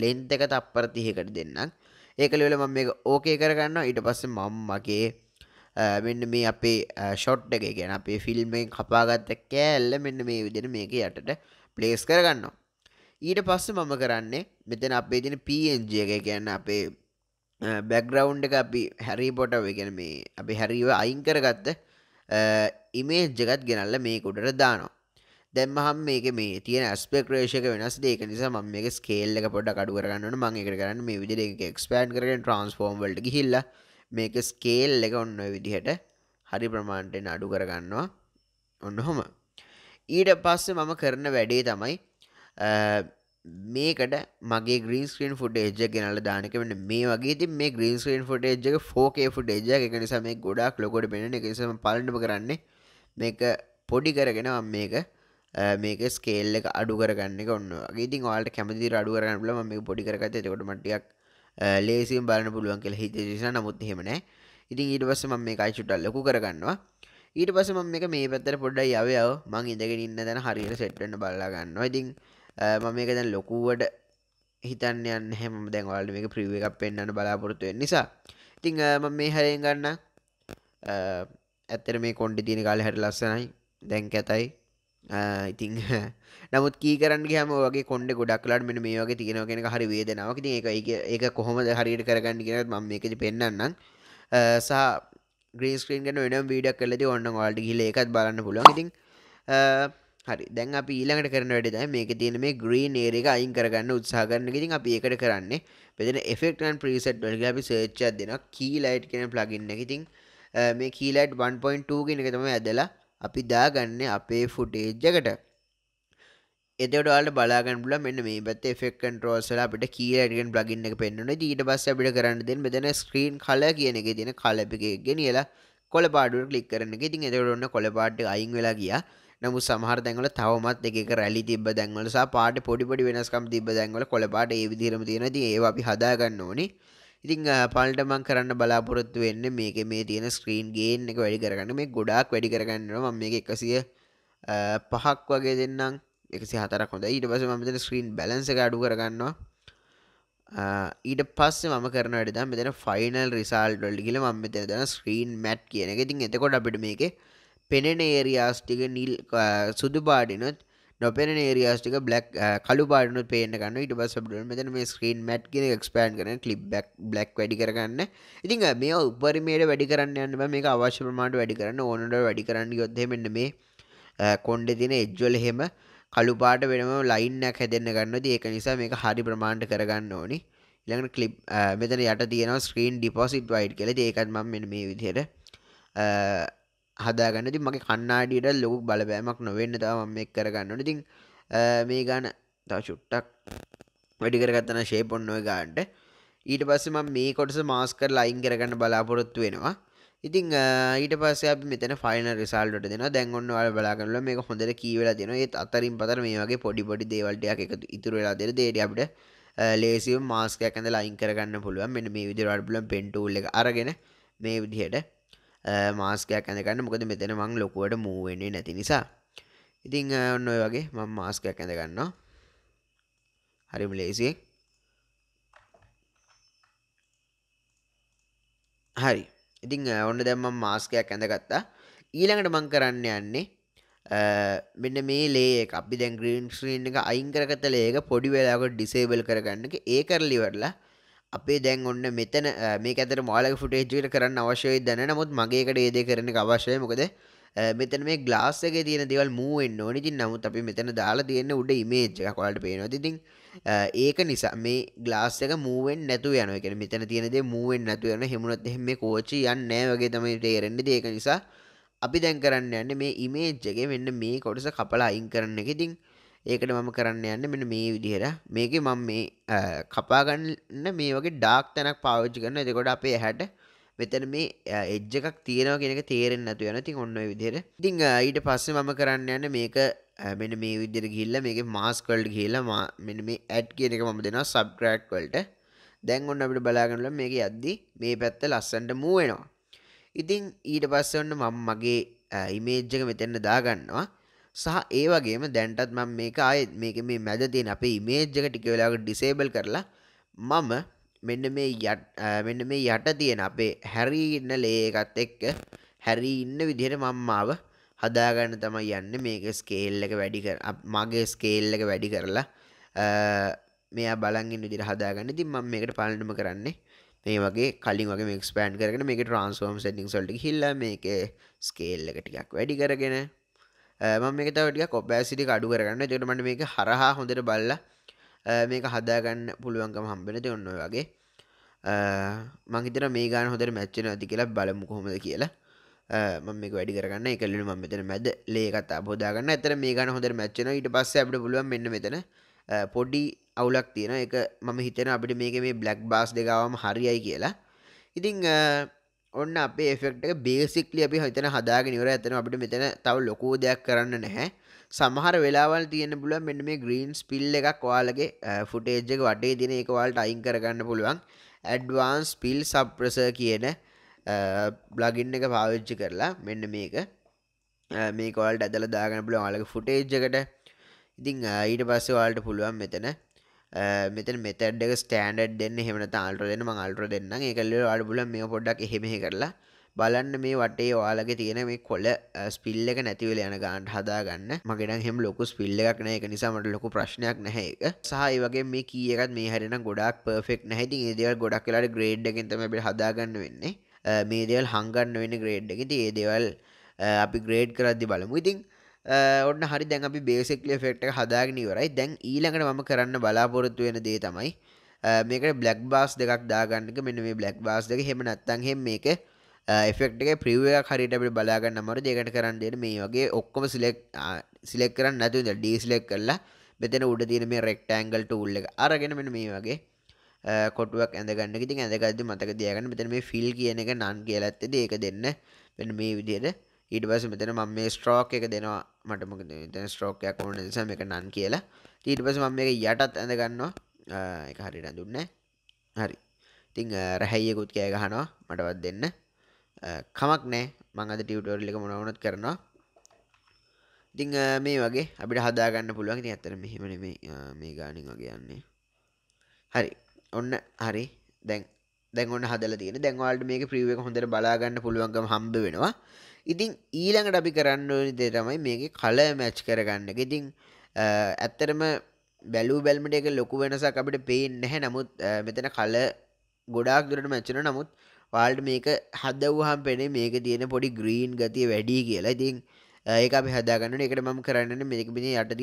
ලෙන්ත එක තප්පර තිහකට දෙන්නම් ඒකලවෙල මම මේ ඕකේ කරගන්න ඊට පස්ස මම් මගේ මෙන්න මේ අපේ ෂොට් එක ගැන අපේ ෆිල්ම්ෙන් කපාගත්ත කෑල්ල මෙන්න මේ විදින මේක යටට ප්ලේස් කරගන්න ඊට පස්ස මම කරන්නේ මෙතන අපේ තින පජ එක ගැන්න අපේ බැග්‍රවන්් එක අපි හැරි පොට ගැන මේ අපි හැරිව අයින් කරගත්ත ඉමේජ්ජගත් ගෙනල්ල මේකුඩට දානවා දැම් හම් මේක මේ තියන ස්පෙක් රේෂක වෙනස් ඒක නිසා ම මේ ස්කේල්ල පොඩ කඩු කරන්න මං එක කරන්න මේ විදි එක්ස්පන් කරන ට්‍රන්ස්ෆෝර්ම් වලට හිල්ල මේක ස්කේල් එක ඔන්න විදිහට හරි ප්‍රමාණ්ටෙන් අඩු කරගන්නවා ඔන්න හොම ඊට පස්සේ මම කරන වැඩේ තමයි මේකට මගේ ග්‍රීස්ක්‍රීන් ෆුට එජ ගෙනල දානක වන්න මේ වගේ ති මේ ග්‍රීස්ක්‍රීන් ෆොට එජ් එක ෆෝක ෆුට එජ එක නිසා මේ ගොඩක් ලොකොට පෙන එක නිසම පලටම කරන්නේ මේක පොඩි කරගෙන මේක මේක ස්කේල් එක අඩු කරගන්න ඔන්න ඉතින් වාට කැමති අඩුවරන්න ල මේ පොඩි කරගත තකොට මටියක් ලේසිම් බලන්න පුළුවන් කෙල හිතේශ නමුත් හෙමන ඉතින් ඊට පස්ස ම මේ අයිචුටල් ලොකු කරගන්නවා ඊට පස ම එක මේ පැත්තර පොඩ්ඩ යවයව මං ඉඳගෙන ඉන්න දැන හරියට සෙට්ටන බල්ලාගන්න ඉතින් ම මේක දැන් ලොකුවට හිතන්න යන්න හැම දැන්වාල්ට මේක ප්‍රිව එකක් පෙන්න්න බලාපොරොත්තුවෙන් නිසා ඉතිං ම මේ හරයෙන් ගන්න ඇත්තර මේ කොන්ඩි තියෙන කාල හැට ලස්සනයි දැන් ඇතයි ඉතිං නමුත් කී කරන්න හම වගේ කොඩ ගොඩක්ලාට මෙ මේ වගේ තියෙන කෙන හරි වේදනාවක් ති ඒ ඒක කොහොමද හරියට කරගන්න කියෙන ම එකති පෙන්න්නම් සහ ග්‍රීස්ක්‍රීන් ගෙන වෙනම් වීඩක් කලති ඔන්න වාල්ඩ හිල එකත් බලන්න පුළුවන් ඉතින් හරි දැන් අප ඊළඟට කරන වැඩ දැ මේක තියෙන මේ ග්‍රීන් ඒර එක අයින් කරගන්න උත්සාහරන්න ඉතින් අපි ඒකට කරන්නේ පෙදෙන එෆෙක්ටන් ප්‍රීසට් වලග අපි සේච්චත් දෙෙන කීලයිට් කෙන ප්ලගන්න ඉතින් මේ කීලයිට් 1.2 ගෙන එක තම ඇදලා අපි දාගන්නේ අපේ ෆුටේජ් එකට එතට වාල බලාගන්න බල මෙන්න මේ බත් ෆෙක් කන්ටරෝසල අපට කියීරගෙන් බ්ලගින්න එක පෙන්න්නන ඊට පස්ස අපිට කරන්න දෙ මෙතන ස්ක්‍රීන් කල කියන එක තින කලපිකගෙන කියලා කොල පාඩුවට කලික් කරන ඉතින් එතකට ඔන්න කොල පාඩ්ඩ අයින් වෙලා ගිය නමු සහර දැන්වල තවමත් එක රැලි තිබ දැන්වල සහ පාට පොඩිපොඩි වෙනස්කම් තිබ දැන්වල කොලපාට ඒ විදිරම තියෙනති ඒ අපි හදාගන්න ඕනේ ඉතිං පල්ටමං කරන්න බලාපොරොත්තු වෙන්න මේක මේ තියෙන ස්ක්‍රීන් ගේන් එක වැඩි කරගන්න මේ ගොඩාක් වැඩි කරගන්නවා මේ එකසිය පහක් වගේ දෙන්නම් එකසි හතරක් හොඳ ඊට පස මතන ස්ක්‍රීන් බලන්ස අඩු කරගන්නවා ඊට පස්සේ මම කරන වැඩ මෙතන ෆයිනල් රිසල්ටොල්ඩ කියල ම මෙතන දන ස්ක්‍රීන් මැට් කියන එක ඉතින් එතකොට අපිට මේක පෙනෙන ඒරියාස්ටික නිල් සුදු පාඩිනොත් නොපෙන ඒරියාස්ටික බ්ලක් කලු පාටනු පේන කන්න ඉට පස බඩුව මෙතන මේ ස්ක්‍රීන් මට් කියෙන එක්ස්පෑන් කරන කලිප් බක් බ්ලක් වැඩි කරගන්න ඉතින් මේ උපරිමයට වැඩි කරන්න යන්න මේ අවශ්‍ය ප්‍රමාට වැඩි කරන්න ඕනට වැඩි කරන්න යොත්හෙමෙන්න මේ කොන්්ඩ තින එජ්වල හෙම කළුපාට වෙනම ලයින්නක් හැදන්න ගන්න ඒක නිසා මේක හරි ප්‍රමාණ්ට කරගන්න ඕනි ඉළඟට කලිප් මෙතන යට තියෙන ස්ක්‍රීන් ඩිපොසිට් වයිඩ් කළ ඒකත් ම මෙ මේ විදියට හදාගන්න ති මගේ කන්නාඩියට ලොකු බලපෑමක් නොවෙන්න තම මේ කරගන්න ඉතින් මේ ගාන තව චුට්ටක් වැඩි කරගත්තන ශේපොන්නොය ගාන්ට ඊට පස්සම මේ කොටස මාස්කර් ලයින් කරගන්න බලාපොරොත්තු වෙනවා ඉතින් ඊට පස්ස මෙතන ෆයින රිසල්ට දෙෙන දැන්ගොන්න වල බලාගරල මේ හොඳර කීවලා දෙෙන ඒත් අතරින් පතර මේ වගේ පොඩිපොඩි දේවල්ටයක් එක ඉතුර වෙලා දෙර දේඩියට ලේසිව මාස්කයක් ඇඳ ලයින් කරගන්න පුළුවන් මෙ මේ විදිරවඩ බලම් පෙන්ටූල්ල අරගෙන මේ විදිහයට මාස්කයක් ඇඳකන්න මොකද මෙතන මං ලොකුවට මූවෙන්නේ නැති නිසා ඉතිං ඔන්න ඔය වගේ මං මාස්කයක් ඇඳගන්නවා හරිම ලේසිය හරි ඉතිං ඔන්න දැම්ම මාස්කයක් ඇඳගත්තා ඊළඟට මං කරන්න යන්නේ මෙන්න මේ ලේ අපි දැන් ග්‍රීන් ශ්‍රීන් එක අයිංකරගත ලේක පොඩි වෙලාකට ඩිසේබල් කරගන්න එක ඒ කරලිවරලා අපේ දැන් ඔන්න මෙතන මේ ඇතර මාලක ෆුටේජ්ජිට කරන්න අවශ්‍යය දැන නමුත් මගේකට ඒදේ කරන අවශ්‍යය මොකද මෙතන මේ ගලාස්සක තියෙන දෙවල් මූුවෙන් ඕනිතින් නමුත් අපි මෙතන දාලා තියෙන උඩ ඉමේජ්ජ කොලට පේනවා තිතින් ඒක නිසා මේ ගලාස්සක මූුවෙන් නැතු යන එක මෙතන තියෙනදේ මූුවෙන් නැතු යන හෙමුණත් එහෙම කෝචි යන්න වගේ තමයි තේරෙන්ඩ ඒක නිසා අපි දැන් කරන්න යන්න මේ ඉමේජ්ජගේ මෙන්න මේ කොටස කපලා අයින් කරන්න එකෙතින් ඒකට මම කරන්න යන්න මෙන මේ විදිහට මේක මම මේ කපාගන්න මේ වගේ ඩාක් තැනක් පාවිච්චි කරන දෙකොට අපේ හැට මෙතන මේ එජ් එකක් තියෙනවා කෙනෙක තේරෙන් නැතු යන තින් ඔන්න විදිර ඉතිං ඊට පස්සේ මම කරන්න යන්න මේක මෙන මේ විදිර ගිල්ල මේක මාස්කල්ඩ් කියලා මෙන මේ ඇඩ් කියන එක මම දෙනවා සබ්ක්‍රට් වලට දැන් ඔන්න අපිට බලාගන්නල මේක අද්දි මේ පැත්ත ලස්සන්ට මූුවෙනවා ඉතිං ඊට පස්සවන්න මම මගේ ඉමේජ්ජක මෙතෙන්න දාගන්නවා සහ ඒ වගේම දැන්ටත් මම මේක ආයෙත් මේක මේ මැද තියෙන අපේ ඉමේජ් එක ටික වෙලාවකට ඩිසේබල් කරලා මම මෙන්න මේ මෙන්න මේ යට තියෙන අපේ හැරී ඉන්න ලේ එකත් එක්ක හැරී ඉන්න විදිහට මම ආව හදාගන්න තමයි යන්න මේක ස්කේල් එක වැඩි කර මගේ ස්කේල් එක වැඩි කරලා මෙයා බලන්ගන්න විදිර හදාගන්න ති ම මේකට පාලනම කරන්නේ මේ වගේ කලින් වගේ මක්ස්පෑන්් කරන මේක ට්‍රන්ස්ෝම් සෙටිින් සොල්ට හිල්ල මේක ස්කේල්ල එක ටිකක් වැඩි කරගෙන මේක තවටිය කොපෑසිටි අඩු කරගන්න තෙරමට මේක හරහා හොඳට බල්ල මේක හදාගන්න පුළුවන්කම හම්බෙන තියොන්න වගේ මංහිතර මේ ගාන හොඳට මැච්චන ඇති කියලා බලමු කොහොමද කියලා මම වැඩි කරන්න එකලු ම මෙතන මැද ලේකතා බොදාගන්න ඇතර මේ ගන හොඳ මැච්චන ඉට පස්ස අපට පුලුව මෙන්න මෙතන පොඩි අවුලක් තියෙන එක මම හිතන අපිට මේක මේ බ්ලක් බාස් දෙගවම හරියයි කියලා ඉතිං ඔන්න අපේ එෆෙක්ට බේසික්ලි අපි හිතන හදාගෙනවර ඇතන අපිට මෙතන තව ලොකෝ දෙයක් කරන්න නැහැ සමහර වෙලාවල් තියෙන පුළුවන් මෙන්න මේ ග්‍රීන්ස් පිල් එකක් ඔයාලගේ ෆුටේජ්ජක වටේ දින එක වාලට අයින් කරගන්න පුළුවන් ඇඩ්වාන්ස් පිල් සප්‍රස කියන බ්ලගින්න එක පාවිච්චි කරලා මෙන්න මේක මේකවල්ට ඇදල දාගන පුළුවන් අලක ෆුටේජ්ජකට ඉතිං ඊට පස්සේ වාලට පුළුවන් මෙතන මෙතන මෙතඩ් එක ස්ටෑන්ඩ් දෙන්න හෙමට අල්ටර දෙන්න මල්ටර දෙන්න එකල්ල අඩබුල මේ පොඩ්ඩක් එහෙමහි කරලා බලන්න මේ වටේ ඔයාලගේ තියෙන මේ කොල ස්පිල්ල එක නැතිවල යන ගාන්ට හදාගන්න මගෙනම් හෙම ලොකු ස්පිල්ල එකක් නෑ එක නිසාමට ලොකු ප්‍රශ්නයක් නැහැ එක සහයි වගේ මේ කියකත් මේ හරින ගොඩක් පෙක් නැති ඒදවල් ගොඩක් කියලාට ග්‍රේඩ් එකෙන් තම බට හදාගන්න වෙන්නේ මේ දේවල් හංගන්න වෙන ග්‍රේඩ් එක ති ඒ දේවල් අපි ග්‍රේඩ් කරද්දි බලමු ඉතින් ඔන්න හරි දැන් අපි බේසෙක්ලිය ෆෙක්ට හදාගනිවරයි දැන් ඊළඟට මම කරන්න බලාපොරොත්තු වෙන දේ තමයි මේකට බ්ලක් බාස් දෙකක් දාගන්නක මෙන්න මේ බ්ලක් බාස් දෙක හෙම නත්තන් හෙම මේක එෆෙක්ට් එක ප්‍රිව එකක් හරිට අපිට බලාගන්න මර දෙකට කරන්න දෙන මේ වගේ ඔක්කොම සිලෙක් සිලෙක් කරන්න නැතුවද ඩීසිලෙක් කරලා මෙතන උඩ තියෙන මේ රෙක්ටෑන්ගල් ටූල් එක අරගෙන මෙන්න මේ වගේ කොටුවක් ඇඳගන්න ඉතින් ඇඳගත්තු මතක දයාගන්න මෙතන මේ ෆිල් කියන එක නන් කියලත්තද ඒක දෙන්න මෙන්න මේ විදියට ඊට පස මෙතන ම මේ ස්ට්‍රෝක් එක දෙනවා මටමක තන ස්ට්‍රෝකයක් ඕන නිසා එක නන් කියලා ඊට පස මම එක යටත් ඇඳ ගන්නවා එක හරිට දුන්න හරි ඉතිං රැහැයියකුත් කෑ ගහනවා මටවත් දෙන්න කමක් නෑ මං අද ටියවටෝරල් එක මොනවනොත් කරනවා ඉතිං මේ වගේ අපිට හදාගන්න පුළුවන් ඉතින් ඇතර මෙහෙමන මේ ගානින් වගේ යන්නේ හරි ඔන්න හරි දැන් දැන් ඔන්න හදල තියෙන දැන්වාල්ට මේක ප්‍රියුව හොඳට බලාගන්න පුළුවන්ගම හම්බ වෙනවා ඉතින් ඊළඟට අපි කරන්න ඕනිදේ තමයි මේක කල මැච් කරගන්න ඉතිං ඇත්තරම බැලූ බැල්මට එක ලොකු වෙනසක් අපිට පේෙන් නැහැ නමුත් මෙතන කල ගොඩාක් දුරට මැච්චන නමුත් වාල්ට මේක හදවහම් පෙනේ මේක තියෙන පොඩි ග්‍රීන් ගතිය වැඩි කියලා ඉතිං ඒක අපි හදාගන්න එකට මම කරන්න මෙකබිනි යට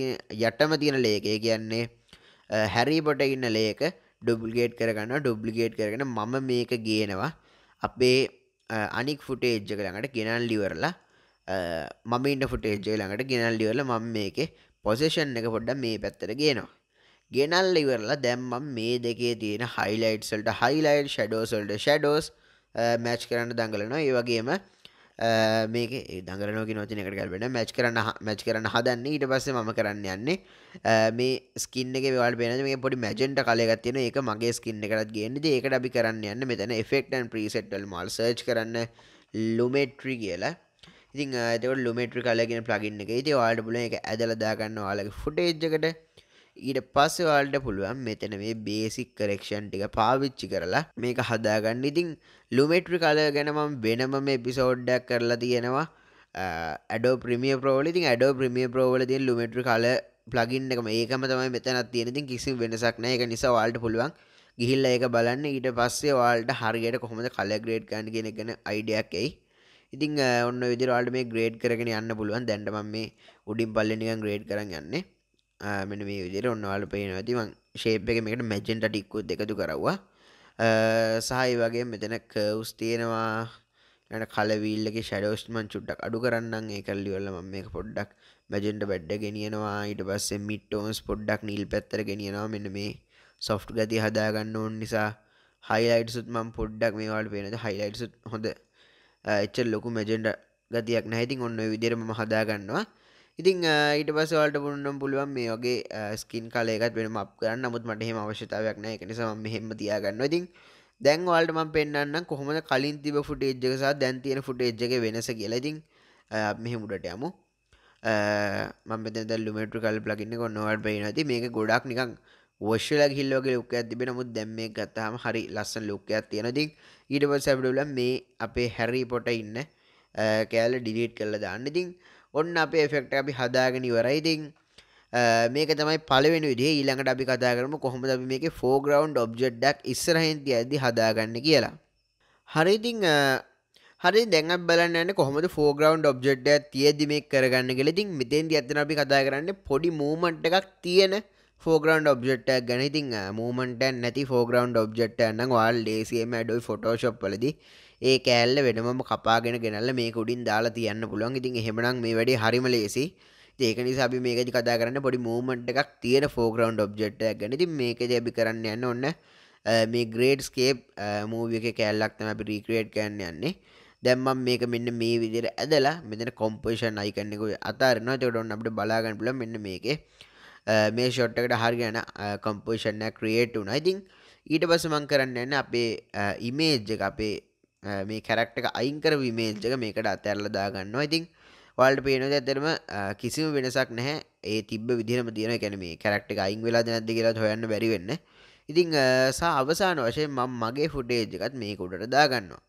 යටම තියෙන ලේකය කියන්නේ හැරිපොට ඉන්න ලේක ඩොබ්ලිගේට් කරගන්න ඩොබ්ලිගේට් කරගෙන මම මේක ගේනවා අපේ අනික් ෆුටේජ්ජක ළඟට ගෙනල් ලිවරලා මමින්ට ෆුටේජ්ජය ළඟට ගෙනල් ලිවරල මම මේක පොසේෂන් එක පොඩ්ඩ මේ පැත්තර ගේනවා ගෙනල් ඉවරලා දැම්මම් මේ දෙකේ තියෙන හයිලයිට්සල්ට හයිලයිට් ෂඩෝසල්ට ෂඩෝස් මැච් කරන්න දඟලනවා ඒවගේම මේක දඟරනෝක නෝතිනකට කරබෙන මැච් කරන්න මැච් කරන්න හදන්නේ ඊට පස්සේ මම කරන්න යන්නේ මේ ස්කින්න එක වල් පෙන මේ පොඩි මැජෙන්ට කලයගත්තියෙන එක මගේ ස්කින්න කරත් ගේන්නද ඒකට අපි කරන්න යන්න මෙතන ෆෙක්ටන් ප්‍රීසෙට්ල් මල් සර්ච් කරන්න ලුමෙට්‍රි කියලා ඉතින් ඇතකට ලුමෙට්‍රි කලගෙන පලගින්න එක ඉති වාඩ පුල එක ඇදලදාගන්න වාලගේ ෆුටේජ්ජකට ඊට පස්සේ වාල්ට පුළුවන් මෙතන මේ බේසික් කරෙක්ෂන් ටික පාවිච්චි කරලා මේක හදාගන්න ඉතින් ලුමෙට්‍රි කල ගැනමම් වෙනම මේ පිසෝඩ්ඩක් කරලා තියෙනවා ඇඩෝ ප්‍රමිය ප්‍රෝල ඉතින් ඇඩෝ ප්‍රමිය ප්‍රෝවල තිය ලුමෙට්‍රි කල ප්ලගින් එක ඒකම තමයි මෙතනත් තියෙනති කිසි වෙනසක් නෑ එක නිසා වාල්ට පුළුවන් ගිහිල්ල ඒක බලන්න ඊට පස්සේ වාල්ට හරියට කොහොමද කලග්‍රේඩ් ගන්න ගෙන ගැන අයිඩයක් එයි ඉතිං ඔන්න විදිරවාල්ට මේ ග්‍රේඩ් කරගෙන යන්න පුළුවන් දැන්ටම මේ උඩින් පල්ලනිකන් ග්‍රේඩ් කරන්න යන්නේ මෙන මේ විදිර ඔන්නවාල පේන ඇතිවන් ශේප් එක මේකට මැජෙන්ට ටික්කු දෙකතු කරවා සහයි වගේ මෙතන කවස් තියෙනවා ට කලවිල්ලක ෂඩෝස්මන් චුට්ටක් අඩු කරන්න ඒ කල්ලිවල්ල ම මේ පොඩ්ඩක් මැජෙන්ට බැඩ්ඩ ගෙනියනවා ඊට පස්සේ මිට්ටෝන්ස් පොඩ්ඩක් නිල් පැත්තර ගෙනියනවා මෙන්න මේ සොෆ්ට් ගති හදාගන්න ඕන් නිසා හයිලයිට සුත් මම් පොඩ්ඩක් මේවාට පේනද හයිලයිට සුත් හොඳ එච්චල් ලොකු මැජෙන්ඩ ගතියක් නැතින් ඔන්න විදිරම හදාගන්නවා ඉතිං ඊට පස් වලට පුුණම් පුළුවන් මේ වගේ ස්කින් කලයකත් වෙනම අප කරන්න නමුත් මටහෙම අවශ්‍යතාවයක් නෑ එකනිසම මෙහෙම තියාගන්න ඉතින් දැන් වල්ටම පෙන්න්න කොහොම කලින් තිබ ෆුටේජ්ජකසා දැන්තියෙන ෆුටේජ්ජක වෙනස කියලතින් මෙහෙමුඩට යමු මමද ලුමට කල් ලගන්න ගොන්නවට පේ නති මේක ගොඩක් නිකං ෝශ්ල හිල්ලෝගේ ලොක ඇතිබෙන මුත් දැම්ම ගත්තහම හරි ලස්සන් ලොකයක් තියෙනති ඊට පස් සැබඩුල මේ අපේ හැරි පොට ඉන්න කෑල ඩිලීට් කරල දාන්නතින් ඔන්න අපේ ෆෙක්ට අපි හදාගෙන ඉවරයිඉතිං මේක තමයි පලවෙන විදේ ඊළඟට අපි කතා කරම කොහොම අපි මේක ෆෝග්‍රවන්් ඔබ්ජෙඩ්ඩක් ඉස්සරහින්ති ඇදි හදාගන්න කියලා හරිඉතිං හරි දැන් බලන්න කොහොමද ෆෝග්‍රවන්් ඔබ්ජෙඩ් තියදි මේ කරගන්න කෙලෙතින් මෙතෙන්දි ඇතන අපි කතා කරන්න පොඩි මූමට් එකක් තියෙන ෆෝග්‍රවන්් ඔබ්ජෙට්ටක් ගැනඉතින් මූමට නැති ෆෝග්‍රවන්් ඔබ්ජෙට්ට නං වාල් ලේසිේම ඩොයි ෆොටෝශප් වලදී ඒ කෑල්ල වෙනම කපාගෙන ගෙනල්ල මේ කුඩින් දාලා තියන්න පුළුවන් ඉතින් එහෙමනම් මේ වැඩි හරිම ලේසි ඒක නිසාබි මේකදි කතා කරන්න පොඩි මූමට් එකක් තියෙන ෆෝග්‍රවන්් ඔබ්ජෙට් ගැනති මේකද ඇබි කරන්න යන්න ඔන්න මේ ග්‍රේඩ් ස්කේප් මූවියක කෑල්ලක්තම අපි රීක්‍රේට් කරන්න යන්නේ දැම්මම් මේක මෙන්න මේ විදිර ඇදලා මෙතන කොම්පේෂන් අයිකන්නෙකු අතාරන චොඩොන් අපට බලාගන්න පුල මෙන්න මේක මේ ෂොට්ටකට හරිගැන කොම්පේෂන්න ක්‍රියේට් වුන ඉතින් ඊට පසමං කරන්න එන්න අපේ ඉමේජ්ජ අපේ මේ කැරක්ටක අයිංකර විමේල්ජක මේකට අතැරල දාගන්නවා ඉතින් වල්ට පේනද ඇතරම කිසිම වෙනසක් නැහැ ඒ තිබ විදිරම තියෙන කැන මේ කැරක්ට අයින් වෙලා නැද කියලා හොයන්න බැරිවෙන්න ඉතින් සා අවසාන වශයෙන් මං මගේ ෆුටේජ්ජකත් මේ කුඩට දාගන්නවා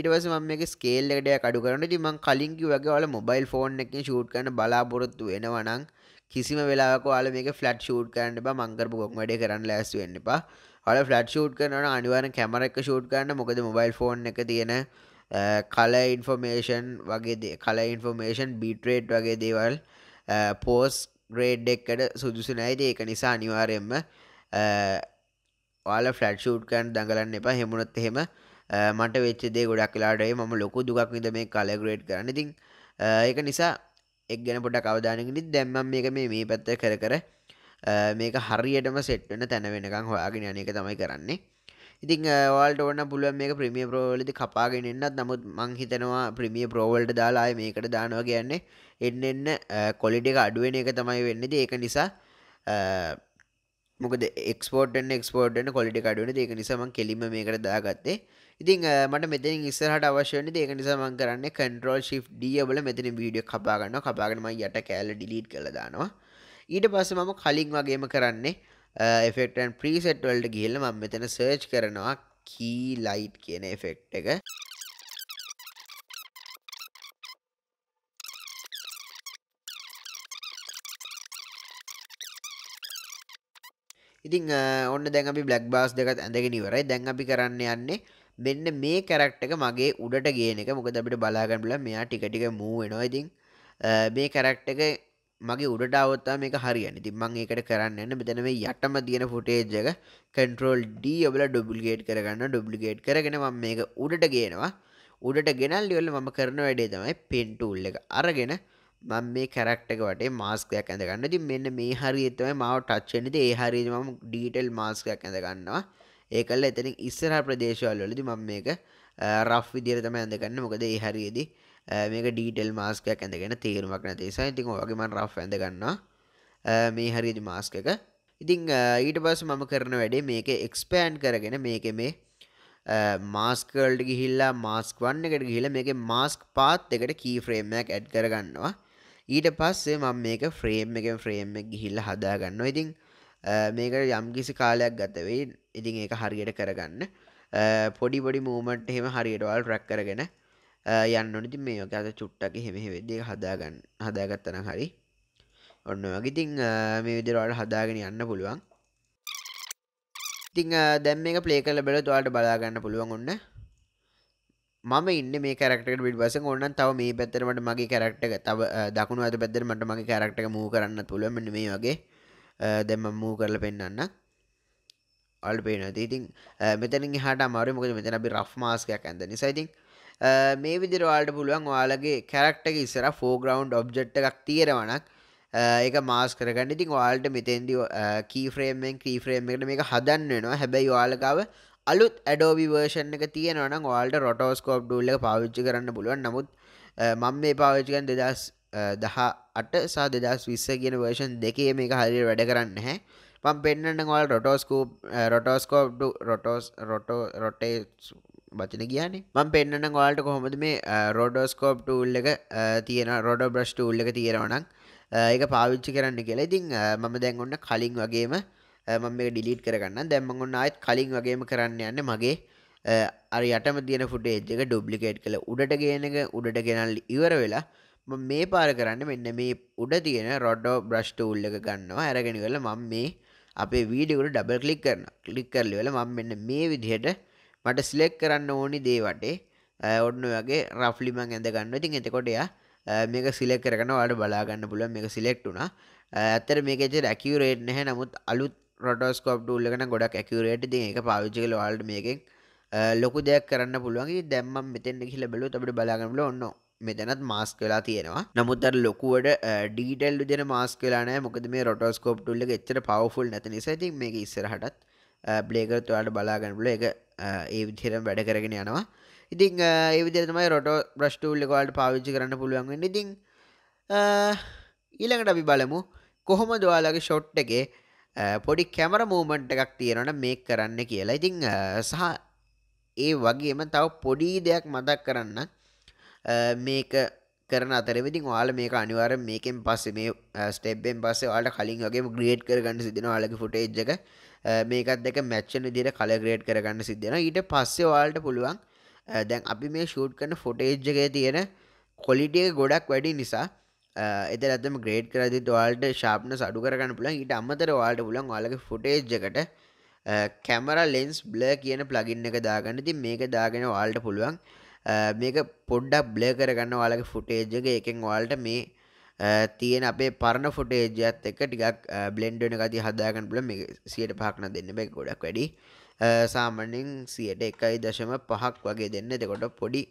ඉටවස මම මේ ස්කේල්ලෙඩය කඩු කරන තිමං කලින්කි වගේ වල මොබයිල් ෆෝන් එක ෂූට් කන බලාපොරොත්තු වෙනවනං කිසිම වෙලාක ල මේ ෆලට් ෂූට් කරන්න බ මංගරපු ගොක් වැඩ කරන්න ලැස් වෙන්න එපා ඔල ෆලට් ෂූට් කරනට අනිවන කැමරක් ෂූට් කරන්න මොකද මොබයිල් ෆෝන් එක තියෙන කල ඉන්ෆෝර්මේෂන් වගේ කල ඉන්ෆෝර්මේෂන් බිටරේට් වගේ දේවල් පෝස් ග්‍රේඩ් එක්කට සුදුසු නෑද ඒක නිසා අනිවාරයෙන්ම ඔයාල ෆලට් ෂූට් කරන් දඟලන්න එපා හෙමුණොත් එහෙම මට වෙච්චදේ ගොඩක් කලාටේ ම ලොකු දුක් විද මේ කලග්‍රේට් කරන්න ඉතින් ඒක නිසා එක් ගැන පොඩ කවදානකින් දැම්ම මේක මේ මේ පැත්ත කර කර මේක හරියටම සෙට්වෙන තැන වෙනකං හොයාගෙන යන එක තමයි කරන්නේ ඉතින් වාල්ට ඕන්න පුළුවන් මේ ප්‍රමිය ප්‍රෝවලති කපාගෙනන්නත් නමුත් මං හිතනවා ප්‍රමිය ප්‍රෝවල්ට දාලාය මේකට දානවා කියන්නේ එන්න එන්න කොලිට එක අඩුවෙන එක තමයි වෙන්නද ඒක නිසා මොකද එක්ස්පෝර්ටන් එක්ස්පෝර්ටන කොලිට අඩුවන ඒක නිසාම කෙලිම මේකට දාගත්තේ ඉතින් මට මෙතන ඉස්සරහට අවශ්‍යන ඒක නිසාමං කරන්න කන්ටරෝල් ශි් ඩියබල මෙතන වීඩිය කපාගන්න කපාගෙනම යට කෑල ඩිලීට් කළ දානවා ඊට පස්ස මම කලින් වගේම කරන්නේ එෆෙක්ටන් ප්‍රීසෙට් වල්ට ගිහිල්ල ම මෙතන සර්ච් කරනවා කී ලයිට් කියන එෆෙක්් එක ඉතිං ඔන්න දැන් අපි බ්ලක් බාස් දෙකත් ඇඳගෙනනිවරයි දැන් අපි කරන්න යන්නේ මෙන්න මේ කැරක්ට එක මගේ උඩට ගේනක මොකද අපිට බලාගන්නල මෙයා ටිකටික මූුවෙනවා ඉතිං මේ කැරක්ට එක මගේ උඩට අවත්තා මේක හරියන්න ති මං ඒකට කරන්න එන්න මෙතන මේ යටම තියෙන ෆුටේජ්ජක කන්ට්‍රෝල් ඩ ඔබල ඩොබිගේට් කරගන්න ඩොබිගේට් කරගෙන ම මේක උඩට ගේනවා උඩට ගෙනල් ියවල මම කරන වැඩේ තමයි පෙන්ටූල් එක අරගෙන මං මේ කැරක්ටක වටේ මාස්කයක් ඇඳගන්න ති මෙන්න මේ හරිතමයි මාව ටච්චනති ඒ හරිම ඩීටෙල් මාස්කයක් ඇඳගන්නවා ඒකල්ල එතන ඉස්සරහ ප්‍රදේශවල් වලදි මං මේක රෆ් විදිර තම ඇඳගන්න මොකද ඒ හරියේදී මේක ඩීටෙල් මාස්කයක් ඇඳගෙන තේරුමක් නැතිසා ඉතින් ඔගේම රෆ් ඇඳගන්නා මේ හරිදි මාස්ක එක ඉතිං ඊට පස්ස මම කරන වැඩේ මේක එක්ස්පෑන්් කරගෙන මේක මේ මාස්කල්ට ගිහිල්ලා මාස්ක වන්න එකට ගිහිල මේක මාස්ක් පාත් එකට කී ෆ්‍රේම්මයක් ඇඩ් කරගන්නවා ඊට පස්සේ මම මේක ෆ්‍රේම් එකෙන් ෆ්‍රේම් එක ගිහිල්ල හදාගන්න ඉතිං මේකට යම්කිසි කාලයක් ගතවෙයි ඉතිං ඒක හරියට කරගන්න පොඩි පොඩි මූමට් එහෙම හරියටවල් රැක් කරගෙන යන්නනති මේ ෝක අද චුට්ටක හෙමෙ වෙදේ හදාගන්න හදාගත්තන හරි ඔන්න වගේතින් මේ විදිරවාට හදාගෙන යන්න පුළුවන් ඉතිං දැම් මේ පලේ කල බල තුවාට බලාගන්න පුළුවන් ඔන්න මම ඉන්න මේ කරක්ට පිට වස ඔන්න තව මේ පැත්තරමට මගේ කරක්ටක තව දකුණු අත පැත්තරමට මගේ කරක්ටක මූ කරන්න තුළම මේ වගේ දැම මූ කරල පෙන්න්න අල් පේන ඉතින් මෙතැන හට අමාරු මොකද මෙතැන අපි රෆ් මාස්කයක් ඇඳ නිසයිතින් මේ විදිරවාල්ට පුළුවන් ඔයාලගේ කැරක්ටක ඉස්සර ෆෝග්‍රවන්් ඔබ්ජෙට් එකක් තියෙනවනක් ඒක මාස් කරගන්න ඉතින් වාල්ට මෙතෙන්දි කීෆ්‍රේමෙන් ක්‍රීෆ්‍රේම් එකට මේක හදන්න වෙනවා හැබැයි යාලකාව අලුත් ඇඩෝබි වර්ෂන් එක තියෙනවන වාල්ට රොටෝස්කෝප් ඩුල්ල පාවිච්චි කරන්න පුළුවන් නමුත් මං මේ පාවිච්චිකන් දෙදස් දහ අට සා දෙදස් විස්ස කියන වර්ෂන් දෙකේ මේක හරි වැඩ කරන්න හැ පම් පෙන්න්නවල් රොටෝස්කූප් රොටෝස්කෝප් රොටෝස් රොටෝ රොටේ වචන කියන්නේ මම පෙන්න්න ගොල්ට කොහොමද මේ රෝඩෝස්කෝප් ටූල් එක තියෙන රොඩෝ බ්‍රෂ් ටූල් එක තියෙනවනම් ඒක පාවිච්චි කරන්න කියලා ඉතින් මම දැන් ඔන්න කලින් වගේම මම මේ ඩිලීට් කරගන්න දැම්ම ඔන්න ආයත් කලින් වගේම කරන්න යන්න මගේ අරි යටම තියෙන ෆුටේජ් එක ඩුප්ලිකේට් කළ උඩට ගේන එක උඩට ගෙනල් ඉවර වෙලා මේ පාර කරන්න මෙන්න මේ උඩ තියෙන රොඩෝ බ්‍රෂ් ටූල් එක ගන්නවා අරගෙන වෙලා මම මේ අපේ වීඩියෝට ඩබල් ක්ලික් කරන ක්ලික් කරලා වෙලා මම මෙන්න මේ විදිහට මට ස්ලෙක් කරන්න ඕනි දේවටේ ඔන්න වගේ රෆ්ලිමං ඇඳගන්න ඉතින් එතකොටයා මේක සිලෙක් කරන අඩ බලාගන්න පුළුව මේක සිලෙක්් වුණා ඇත්තර මේකෙච ඇකිවරේට් නැහැ නමුත් අලුත් රොටෝස්කෝප් ටූල්ලගෙන ගොඩක් ඇකිවරේට් ති එක පාවිච්චිකල වාල්ඩ මේකෙන් ලොකු දෙයක් කරන්න පුළුවන්ගේ දැම්ම මෙතෙන්ට හිල බලු අපට බලාගන්නල ඔන්න මෙතැනත් මාස් කලා තියෙනවා නමුත් අර ලොකුවට ඩීටල්ු දෙන මාස් කලානෑ මොකද මේ රොටෝස්කෝප් ටුල්ල එච්චර පවෆුල් නැත නිසයිති මේ ඉස්සරහටත් බ්ලේකරත්තුවාට බලාගන්නල එක ඒ විදිරම් වැඩ කරගෙන යනවා ඉතිං ඒ විදිරමයි රොට බ්‍රස්්ටූල්ලකවාට පාවිච්චි කරන්න පුළුවන් ඉතිං ඊළඟට අපි බලමු කොහොම දවාලගේ ෂොට් එක පොඩි කැමර මූමන්ට් එකක් තියෙනට මේ කරන්න කියලා ඉතිං සහ ඒ වගේම තව පොඩි දෙයක් මතක් කරන්න මේක කරන අතරවිදි වාල මේක අනිවාර මේකෙන් පස්සේ මේ ස්ටේබ්බෙන් පස්සේ වාට කලින් වගේ ග්‍රේට් කරගන්න සිදින වාලක ෆුටේජ්ජක මේකත් දෙක මැච්චන දිර කලග්‍රේට් කරගන්න සිද්ධෙන ඊට පස්සේ වාලට පුළුවන් දැන් අපි මේ ෂූට් කරන ෆොටේජ්ජගේ තියෙන කොලිටිය ගොඩක් වැඩි නිසා එත ඇතම ග්‍රේඩ් කරදි වාල්ට ශාප්න සඩු කරගන්න පුළන් ඊට අමතර වාල්ට පුලන් වාලගේ ෆොටේජ්ජකට කැමර ලෙන්ස් බ්ල කියන ප්ලගින්න එක දාගන්න ති මේක දාගෙන වාල්ට පුළුවන් මේක පොඩ්ඩක් බ්ල කරගන්න වාලගේ ෆුටේජ්ජගේ එකෙන් වාල්ට මේ තියෙන අපේ පරණ ෆොටේජයත් එක ටිකක් බ්ලෙන්ඩන ගති හදාගන්න පුල මේ සියට පහක්න දෙන්න බැ ගොඩක් වැඩි සාමනෙන් සියට එකයි දශම පහක් වගේ දෙන්න දෙකොට පොඩි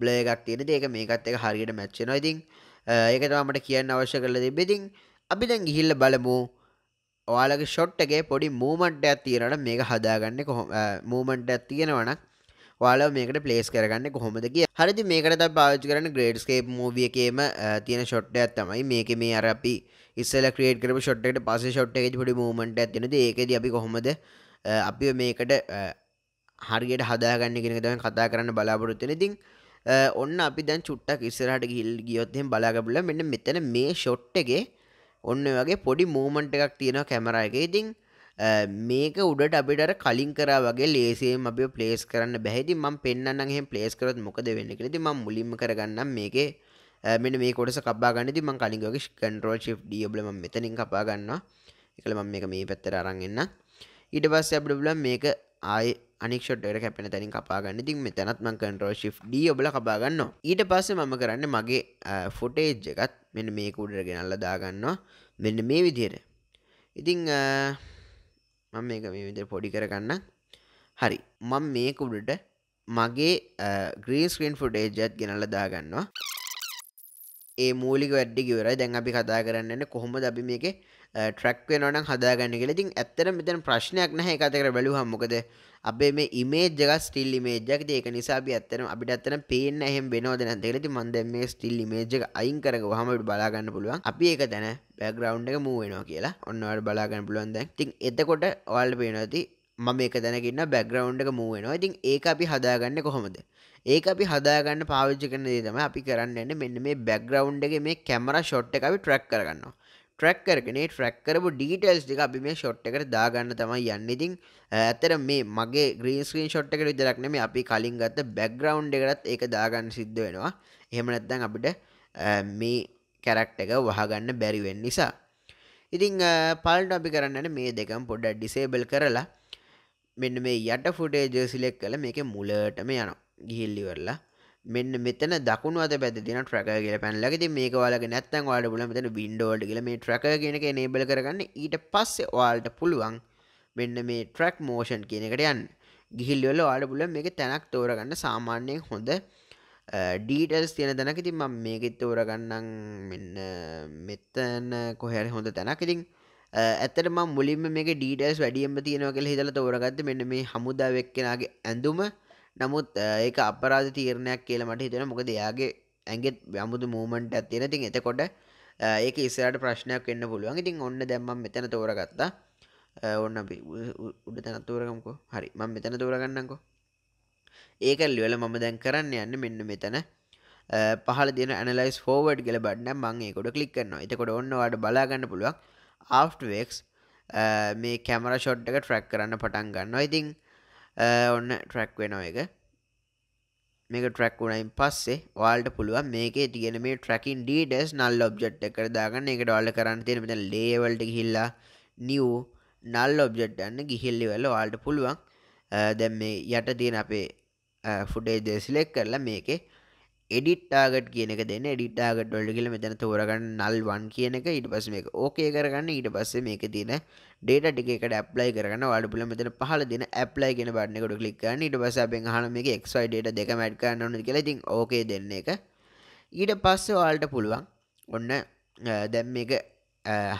බ්ලයගක් තියෙන ඒක මේකත් එක හරියට මැච්ච නොයිතින් ඒකතමට කියන්න අවශ්‍ය කරල තිබෙතින් අපි දැන් ගිහිල්ල බලමු ඔයාලගේ ෂොට්ටගේ පොඩි මූමට්ටයක් තියෙනට මේක හදාගන්න කොහොම මූමට්ටයක් තියෙනවනක් වාල මේකට පලේස් කරගන්න කොහොමද කිය හරිති මේකට පාච කරන ග්‍රේඩ්ස්කේප් මූවියකේම තියෙන ෂොට්ටයක් තමයි මේක මේ අරපි ඉස්සල ක්‍රේට කරම ෂොට්ට පස ෂොට් එක පොඩි මූමට ඇතිනද ඒකද අපි කොහොමද අපි මේකට හරියට හදාගන්න කෙන තම කතා කරන්න බලාපොරොත්තෙන තින් ඔන්න අපි දැන් චුට්ටක් ඉස්සරහට ගිල් ගියොත්යෙන් බලාගපුල මෙන්න මෙතන මේ ෂොට් එකේ ඔන්න වගේ පොඩි මූමන්ට එකක් තියෙන කැමරයක ඉතින් මේක උඩට අපිට කලින් කර වගේ ලේසියම් අප පලේස් කරන්න බැහිති ම පෙන්න්නහෙම පලේස් කරත් මොකද වෙන්න කෙති ම මුලිම කරගන්නම් මේකේ මෙන මේ කොටස කබා ගන්නති මං කලින්ගගේ කන්ටරෝල් ශි් ියබලම මෙතනින් කපා ගන්නවා එකළ මම මේක මේ පැත්තර අරන්ගන්න ඊට පස්ස අපිබල මේක ආය අනික්ෂොට්ට කැපෙන තැනින් කපාගන්න තින් මෙතැනත් මං කන්ටරෝ ශි් ඩිය ඔබල කපාගන්න ඊට පස්ස මම කරන්න මගේ ෆොටේජ් එකත් මෙන්න මේකුඩර ගෙනල්ල දාගන්නවා මෙන්න මේ විදියට ඉතිං මම මේක මේ විදිර පොඩි කරගන්න හරි මං මේක උඩට මගේ ග්‍රීස්ක්‍රීන් ෆුටේජත් ගෙනල දාගන්නවා ඒ මූලික වැඩි ගවරයි දැන් අපි කතා කරන්න කොහොම දබි මේක ට්‍රක්වේ නොනම් හදාගන්න කෙලතින් ඇත්තර මෙතන ප්‍රශ්නයක් නැහැ කතකර බැලු හම්මකද අපේ මේ ඉමේජක ස්ටිල් මේජක් ඒක නිසාබි ඇත්තන අපිට ඇත්තන පේන එහම වෙනෝද නැතකරති මන්ද මේ ස්ටිල් මේජක අයින් කරක හමට බලාගන්න පුළුවන් අපි ඒක තැන පැග්‍රවන්් එක මූුවෙනවා කියලා ඔන්නවට බලාගන්න පුළුවන්ද තින් එතකොට ඔල් පේනති මම එක දැනකින්න බැග්‍රවන්් එක මූුවෙනවා ඉතින් ඒක අපි හදාගන්න කොහොමද ඒක අපි හදාගන්න පාවිච්චි කරන දේ තම අපි කරන්නන්න මෙන්න මේ බැග්‍රවන්් එක මේ කැමර ෂොට් එක අපි ට්‍රක් කරගන්නවා ට්‍රක් කරගෙන ට්‍රක් කරපු ඩීටල්ස් දෙක අපි මේ ෂොට් එකට දාගන්න තමයි යන්න ඉතින් ඇතර මේ මගේ ග්‍රීන්ස්ක්‍රීන් ෂොට් එකට විතරක් නෙමෙයි අපි කලින් ගත්ත බැක්ග්‍රවුන්් එකටත් ඒක දාගන්න සිද්ධ වෙනවා එහෙම නැත්නම් අපිට මේ කැරක්ට එක වහගන්න බැරිවෙන් නිසා ඉතිං පල්ට අපි කරන්නට මේ දෙකම් පොඩ්ඩ ඩිසේබල් කරලා මෙන්න මේ යට ෆුටේ ජර්සිලෙක් කළ මේක මුලටම යන ගිහිල්ලිවරලා මෙන්න මෙතන දකුණු අත පැත්ත තියෙන ට්‍රැකර් කියලා පැනලා. ඉතින් මේක ඔයාලගේ නැත්නම් ඔයාලට පුළුවන් මෙතන Windows කියලා මේ ට්‍රැකර් කියන එක enable කරගන්න. ඊට පස්සේ ඔයාලට පුළුවන් මෙන්න මේ track motion කියන එකට යන්න. ගිහිල් වල ඔයාලට පුළුවන් මේක තැනක් තෝරගන්න සාමාන්‍යයෙන් හොඳ ඩීටල්ස් තියෙන තැනක ඉතින් මම මේකෙත් තෝරගන්නම් මෙන්න මෙතන කොහේ හරි හොඳ තැනක්. ඉතින් ඇත්තට මම මුලින්ම මේක ඩීටල්ස් වැඩියෙන්ම තියෙනවා කියලා හිතලා තෝරගත්තේ මෙන්න මේ හමුදා වෙක්කෙනාගේ ඇඳුම නමුත් ඒක අපරාධ තීරණයක් කියල මට හිතෙන මොකද යාගේ ඇගෙත් යමුදු මූමන්ට ඇතින තින් එතකොට ඒක ඉස්සරට ප්‍රශ්නයක් එන්න පුළුවන් ඉතින් ඔන්න දැම්ම මෙතන තෝරගත්තා ඔන්න අපි උඩ තැන තෝරගම්කෝ හරි මං මෙතන තෝරගන්නකෝ ඒක ලිවල මම දැන් කරන්න යන්න මෙන්න මෙතන පහල දින ඇනලයිස් ෆෝවඩ් ගල බන්න මං ඒකොට කලික් කරනවා එතකොට ඔන්නවාට බලාගන්න පුළුවන් ආෆ්ටවේක්ස් මේ කැමර ෂොට්ටක ට්‍රක් කරන්න පටන් ගන්න ඉතිං ඔන්න ට්‍රැක් වෙන එක මේක ට්‍රක් වුණයින් පස්සේ වාල්ට පුළුවන් මේකේ තියෙන මේ ට්‍රකින් ඩීඩස් නල් ඔබ්ජෙට් එකට දාගන්න එකට ඔයාලා කරන්න තියෙන මෙතන ලේවල්ට ගිහිල්ලා නිව් නල් ඔබ්ජෙට් යන්න ගිහිල්ලි වෙලා ඔයාලට පුළුවන් දැන් මේ යට තියෙන අපේ ෆුටේජ් දෙය සිලෙක්ට් කරලා මේකේ එඩිට ටාගට් කියනක දෙන්න එඩිට ටාගට් වලට කියලා මෙතන තෝරගන්න null 1 කියන එක ඊට පස්සේ මේක ඕකේ කරගන්න ඊට පස්සේ මේකේ තියෙන data ටික එකට apply කරගන්න ඔයාලට පුළුවන් මෙතන පහළ දෙන apply කියන බටන් එකට click කරන්න ඊට පස්සේ අපෙන් අහන මේකේ xy data දෙකම add කරන්න ඕනද කියලා ඉතින් ඕකේ දෙන්න එක ඊට පස්සේ ඔයාලට පුළුවන් ඔන්න දැන් මේක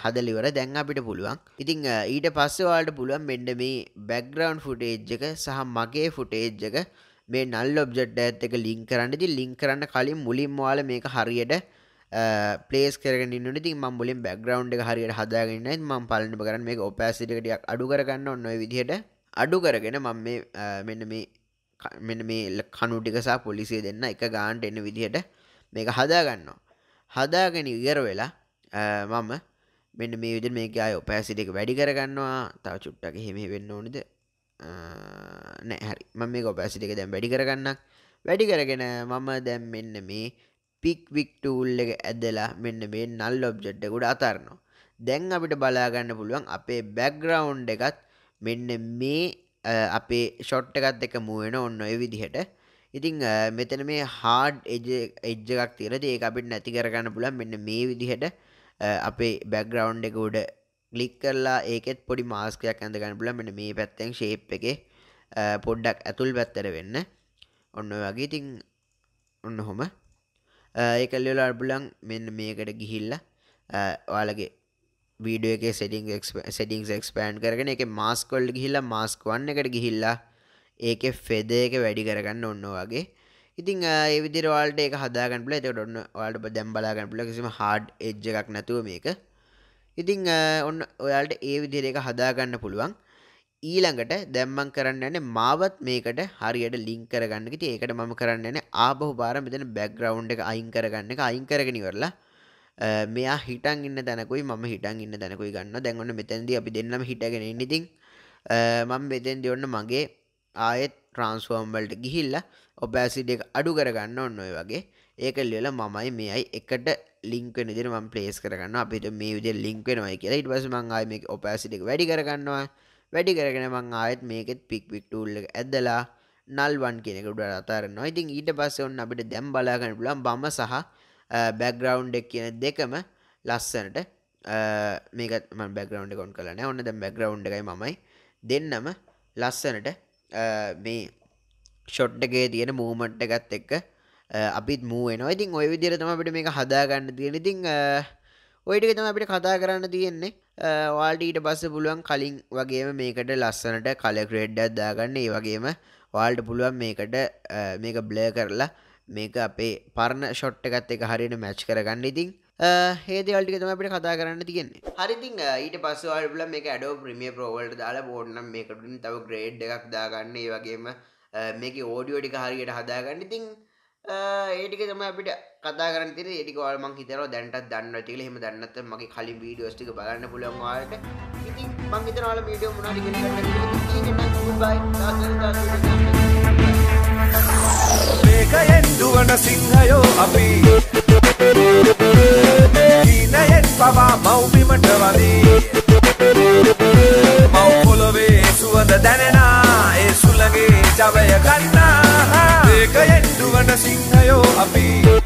හදලිවර දැන් අපිට පුළුවන් ඉතිං ඊට පස්සවාලට පුළුවන් මෙඩ මේ බැග්‍රවන්් ෆුටේජ් එක සහ මගේ ෆුටේජ් එක මේ නල් ඔබ්ජෙට් ඇත් එක ලිින් කරන්නති ලිින් කරන්න කලින් මුලින් වාල මේක හරියට පලේස් කරන නති ම මුලින් බැග්‍රවන්් එක හරියට හදාගන්න ම පලන කරන මේ ඔපෑසිටකටයක් අඩු කරගන්න ඔන්න විදිහයට අඩු කරගෙන මම මේ මෙන්න මේ මෙන්න මේ කනුටිකසා පොලිසිය දෙන්න එක ගාන්ට එන්න විදිහට මේක හදාගන්නවා හදාගෙන ඉගර වෙලා මම මෙන්න මේ විදි මේක අය ඔපෑසිට එක වැඩි කරගන්නවා තව චුට්ටක හෙමේ වෙන්න ඕනිද නෑහරි මම මේ කොපැසිට එක දැම් වැඩි කරගන්නක් වැඩි කරගෙන මම දැම් මෙන්න මේ පික් වික් ටූල් එක ඇදලා මෙන්න මේ නල් ඔබ්ජෙට්ටකුට අතරනවා දැන් අපිට බලාගන්න පුළුවන් අපේ බැක්ග්‍රවන්් එකත් මෙන්න මේ අපේ ෂොට් එකත් එක මුවෙන ඔන්න ඔය විදිහට ඉතිං මෙතන මේ හාඩ් එජ එජ්ජ එකක් තියරද ඒ අපිට නැති කරගන්න පුළන් මෙන්න මේ විදිහට අපේ බැක්ග්‍රවන්් එක උඩ ගලික් කරලා ඒකෙත් පොඩි මාස්කයක් ඇඳ ගන්න පුල මෙට මේ පැත්තෙන් ශේප් එක පොඩ්ඩක් ඇතුල් පැත්තර වෙන්න ඔන්න වගේ ඉතින් ඔන්න හොම ඒකල්ලල අර්බුලන් මෙන්න මේකට ගිහිල්ල ඔයාලගේ වීඩිය එක සෙටිං සෙටිංස් එක්ස්පෑන්් කරගෙන එක මාස්කොල්ඩ ගිහිල්ලා මාස්ක වන්න එකට ගිහිල්ලා ඒක ෆෙද එක වැඩි කරගන්න ඔන්න වගේ ඉතින් ඒවිදි රවාල්ට එක හදාගන්පල එතට ඔන්න වාට දැම්බලාගන්පල කිසිම හාඩ් එජ් එකක් නැතුව මේක ඉතිං ඔන්න ඔයාට ඒ විදිරේක හදාගන්න පුළුවන් ඊළඟට දැම්මන් කරන්න න මාවත් මේකට හරියට ලිින් කරගන්න ති ඒකට මම කරන්න න ආබහු බාර මෙතන බැග්‍රවන්් එක අයින් කරගන්න එක අයින් කරගෙනවරලා මෙයා හිටන් ඉන්න දැනකුයි ම හිටන් ඉන්න දැනකුයි ගන්න දැන්වන්න මෙතැන්ද අපි දෙන්නම හිටගෙන ඉනිතින් මම මෙතෙන් දෙවන්න මගේ ආයෙත් ට්‍රන්ස්ෆෝර්ම්වල්ට ගිහිල්ල ඔබෑසිඩ එක අඩු කරගන්න ඔන්නොය වගේ ඒක ලියල මමයි මෙයයි එකට ලිංකෙන දිර ම පලේස් කරන්න අපිට මේ විදි ලිංකෙනවයි කියලා ඉට පස මංආය මේ ඔපෑසිටික වැඩි කරගන්නවා වැඩි කරගෙන මං ආයත් මේකෙත් පික්වික්ටූල්ල ඇදලා නල්වන් කෙනෙකුට අතර නොයිතින් ඊට පස්ස ඔන්න අපිට දැම් බලාගන්න පුලන් බම සහ බැග්‍රවන්් එක් කියන දෙකම ලස්සනට මේකම බැග්‍රවන්් කොන් කලන ඔන්න ද බැග්‍රවන්් එකයි මයි දෙන්නම ලස්සනට මේ ෂොට්ටගේ තියෙන මූමට්ට ගත් එක්ක අපිත් මුවන ඉතින් ඔය විදිර තම අපිට මේක හදාගන්න තියෙන ඉතිං ඔයිටක තම අපිට කතා කරන්න තියෙන්නේ වාල්ටීට පස්ස පුළුවන් කලින් වගේම මේකට ලස්සනට කලක්‍රේඩ් අදාගන්න ඒ වගේම වාල්ට පුළුවන් මේකට මේක බ්ලය කරලා මේක අපේ පරණ ෂොට්ට එකත් එක හරියට මැච් කරගන්න ඉතින් හේදවල්ටි තම අපිට කතා කරන්න තියන්නේ හරිතින් ඊට පස්සවල්ල මේ ඩෝ ප්‍රමිය ප්‍රෝවල්ට දාලා බෝඩ්නම් මේකටින් තව ග්‍රේඩ් එකක් දාගන්න ඒ වගේම මේක ඕඩියෝඩික හරියට හදාගන්න ඉතින් ඒටික තම අපිට කතාරන තිර ඒටි වාල්මන් හිතර දැන්ටත් දන්න තිල හෙම දන්නත් මගේ කලින් වීඩියෝස්ටික බලන්න පුලන් වාට ඉතින් මං හිතනවාල වීඩියෝ මනාටි මේකයෙන් දුවන සිංහයෝ අපි ීනයෙන් පවා මව්බිමට වදී මව්පොලොවේ සුවඳ දැනෙනා ඒ සුළගේ ජවය ගන්නා ඒක එන්ඩුවන සිංහයෝ අපි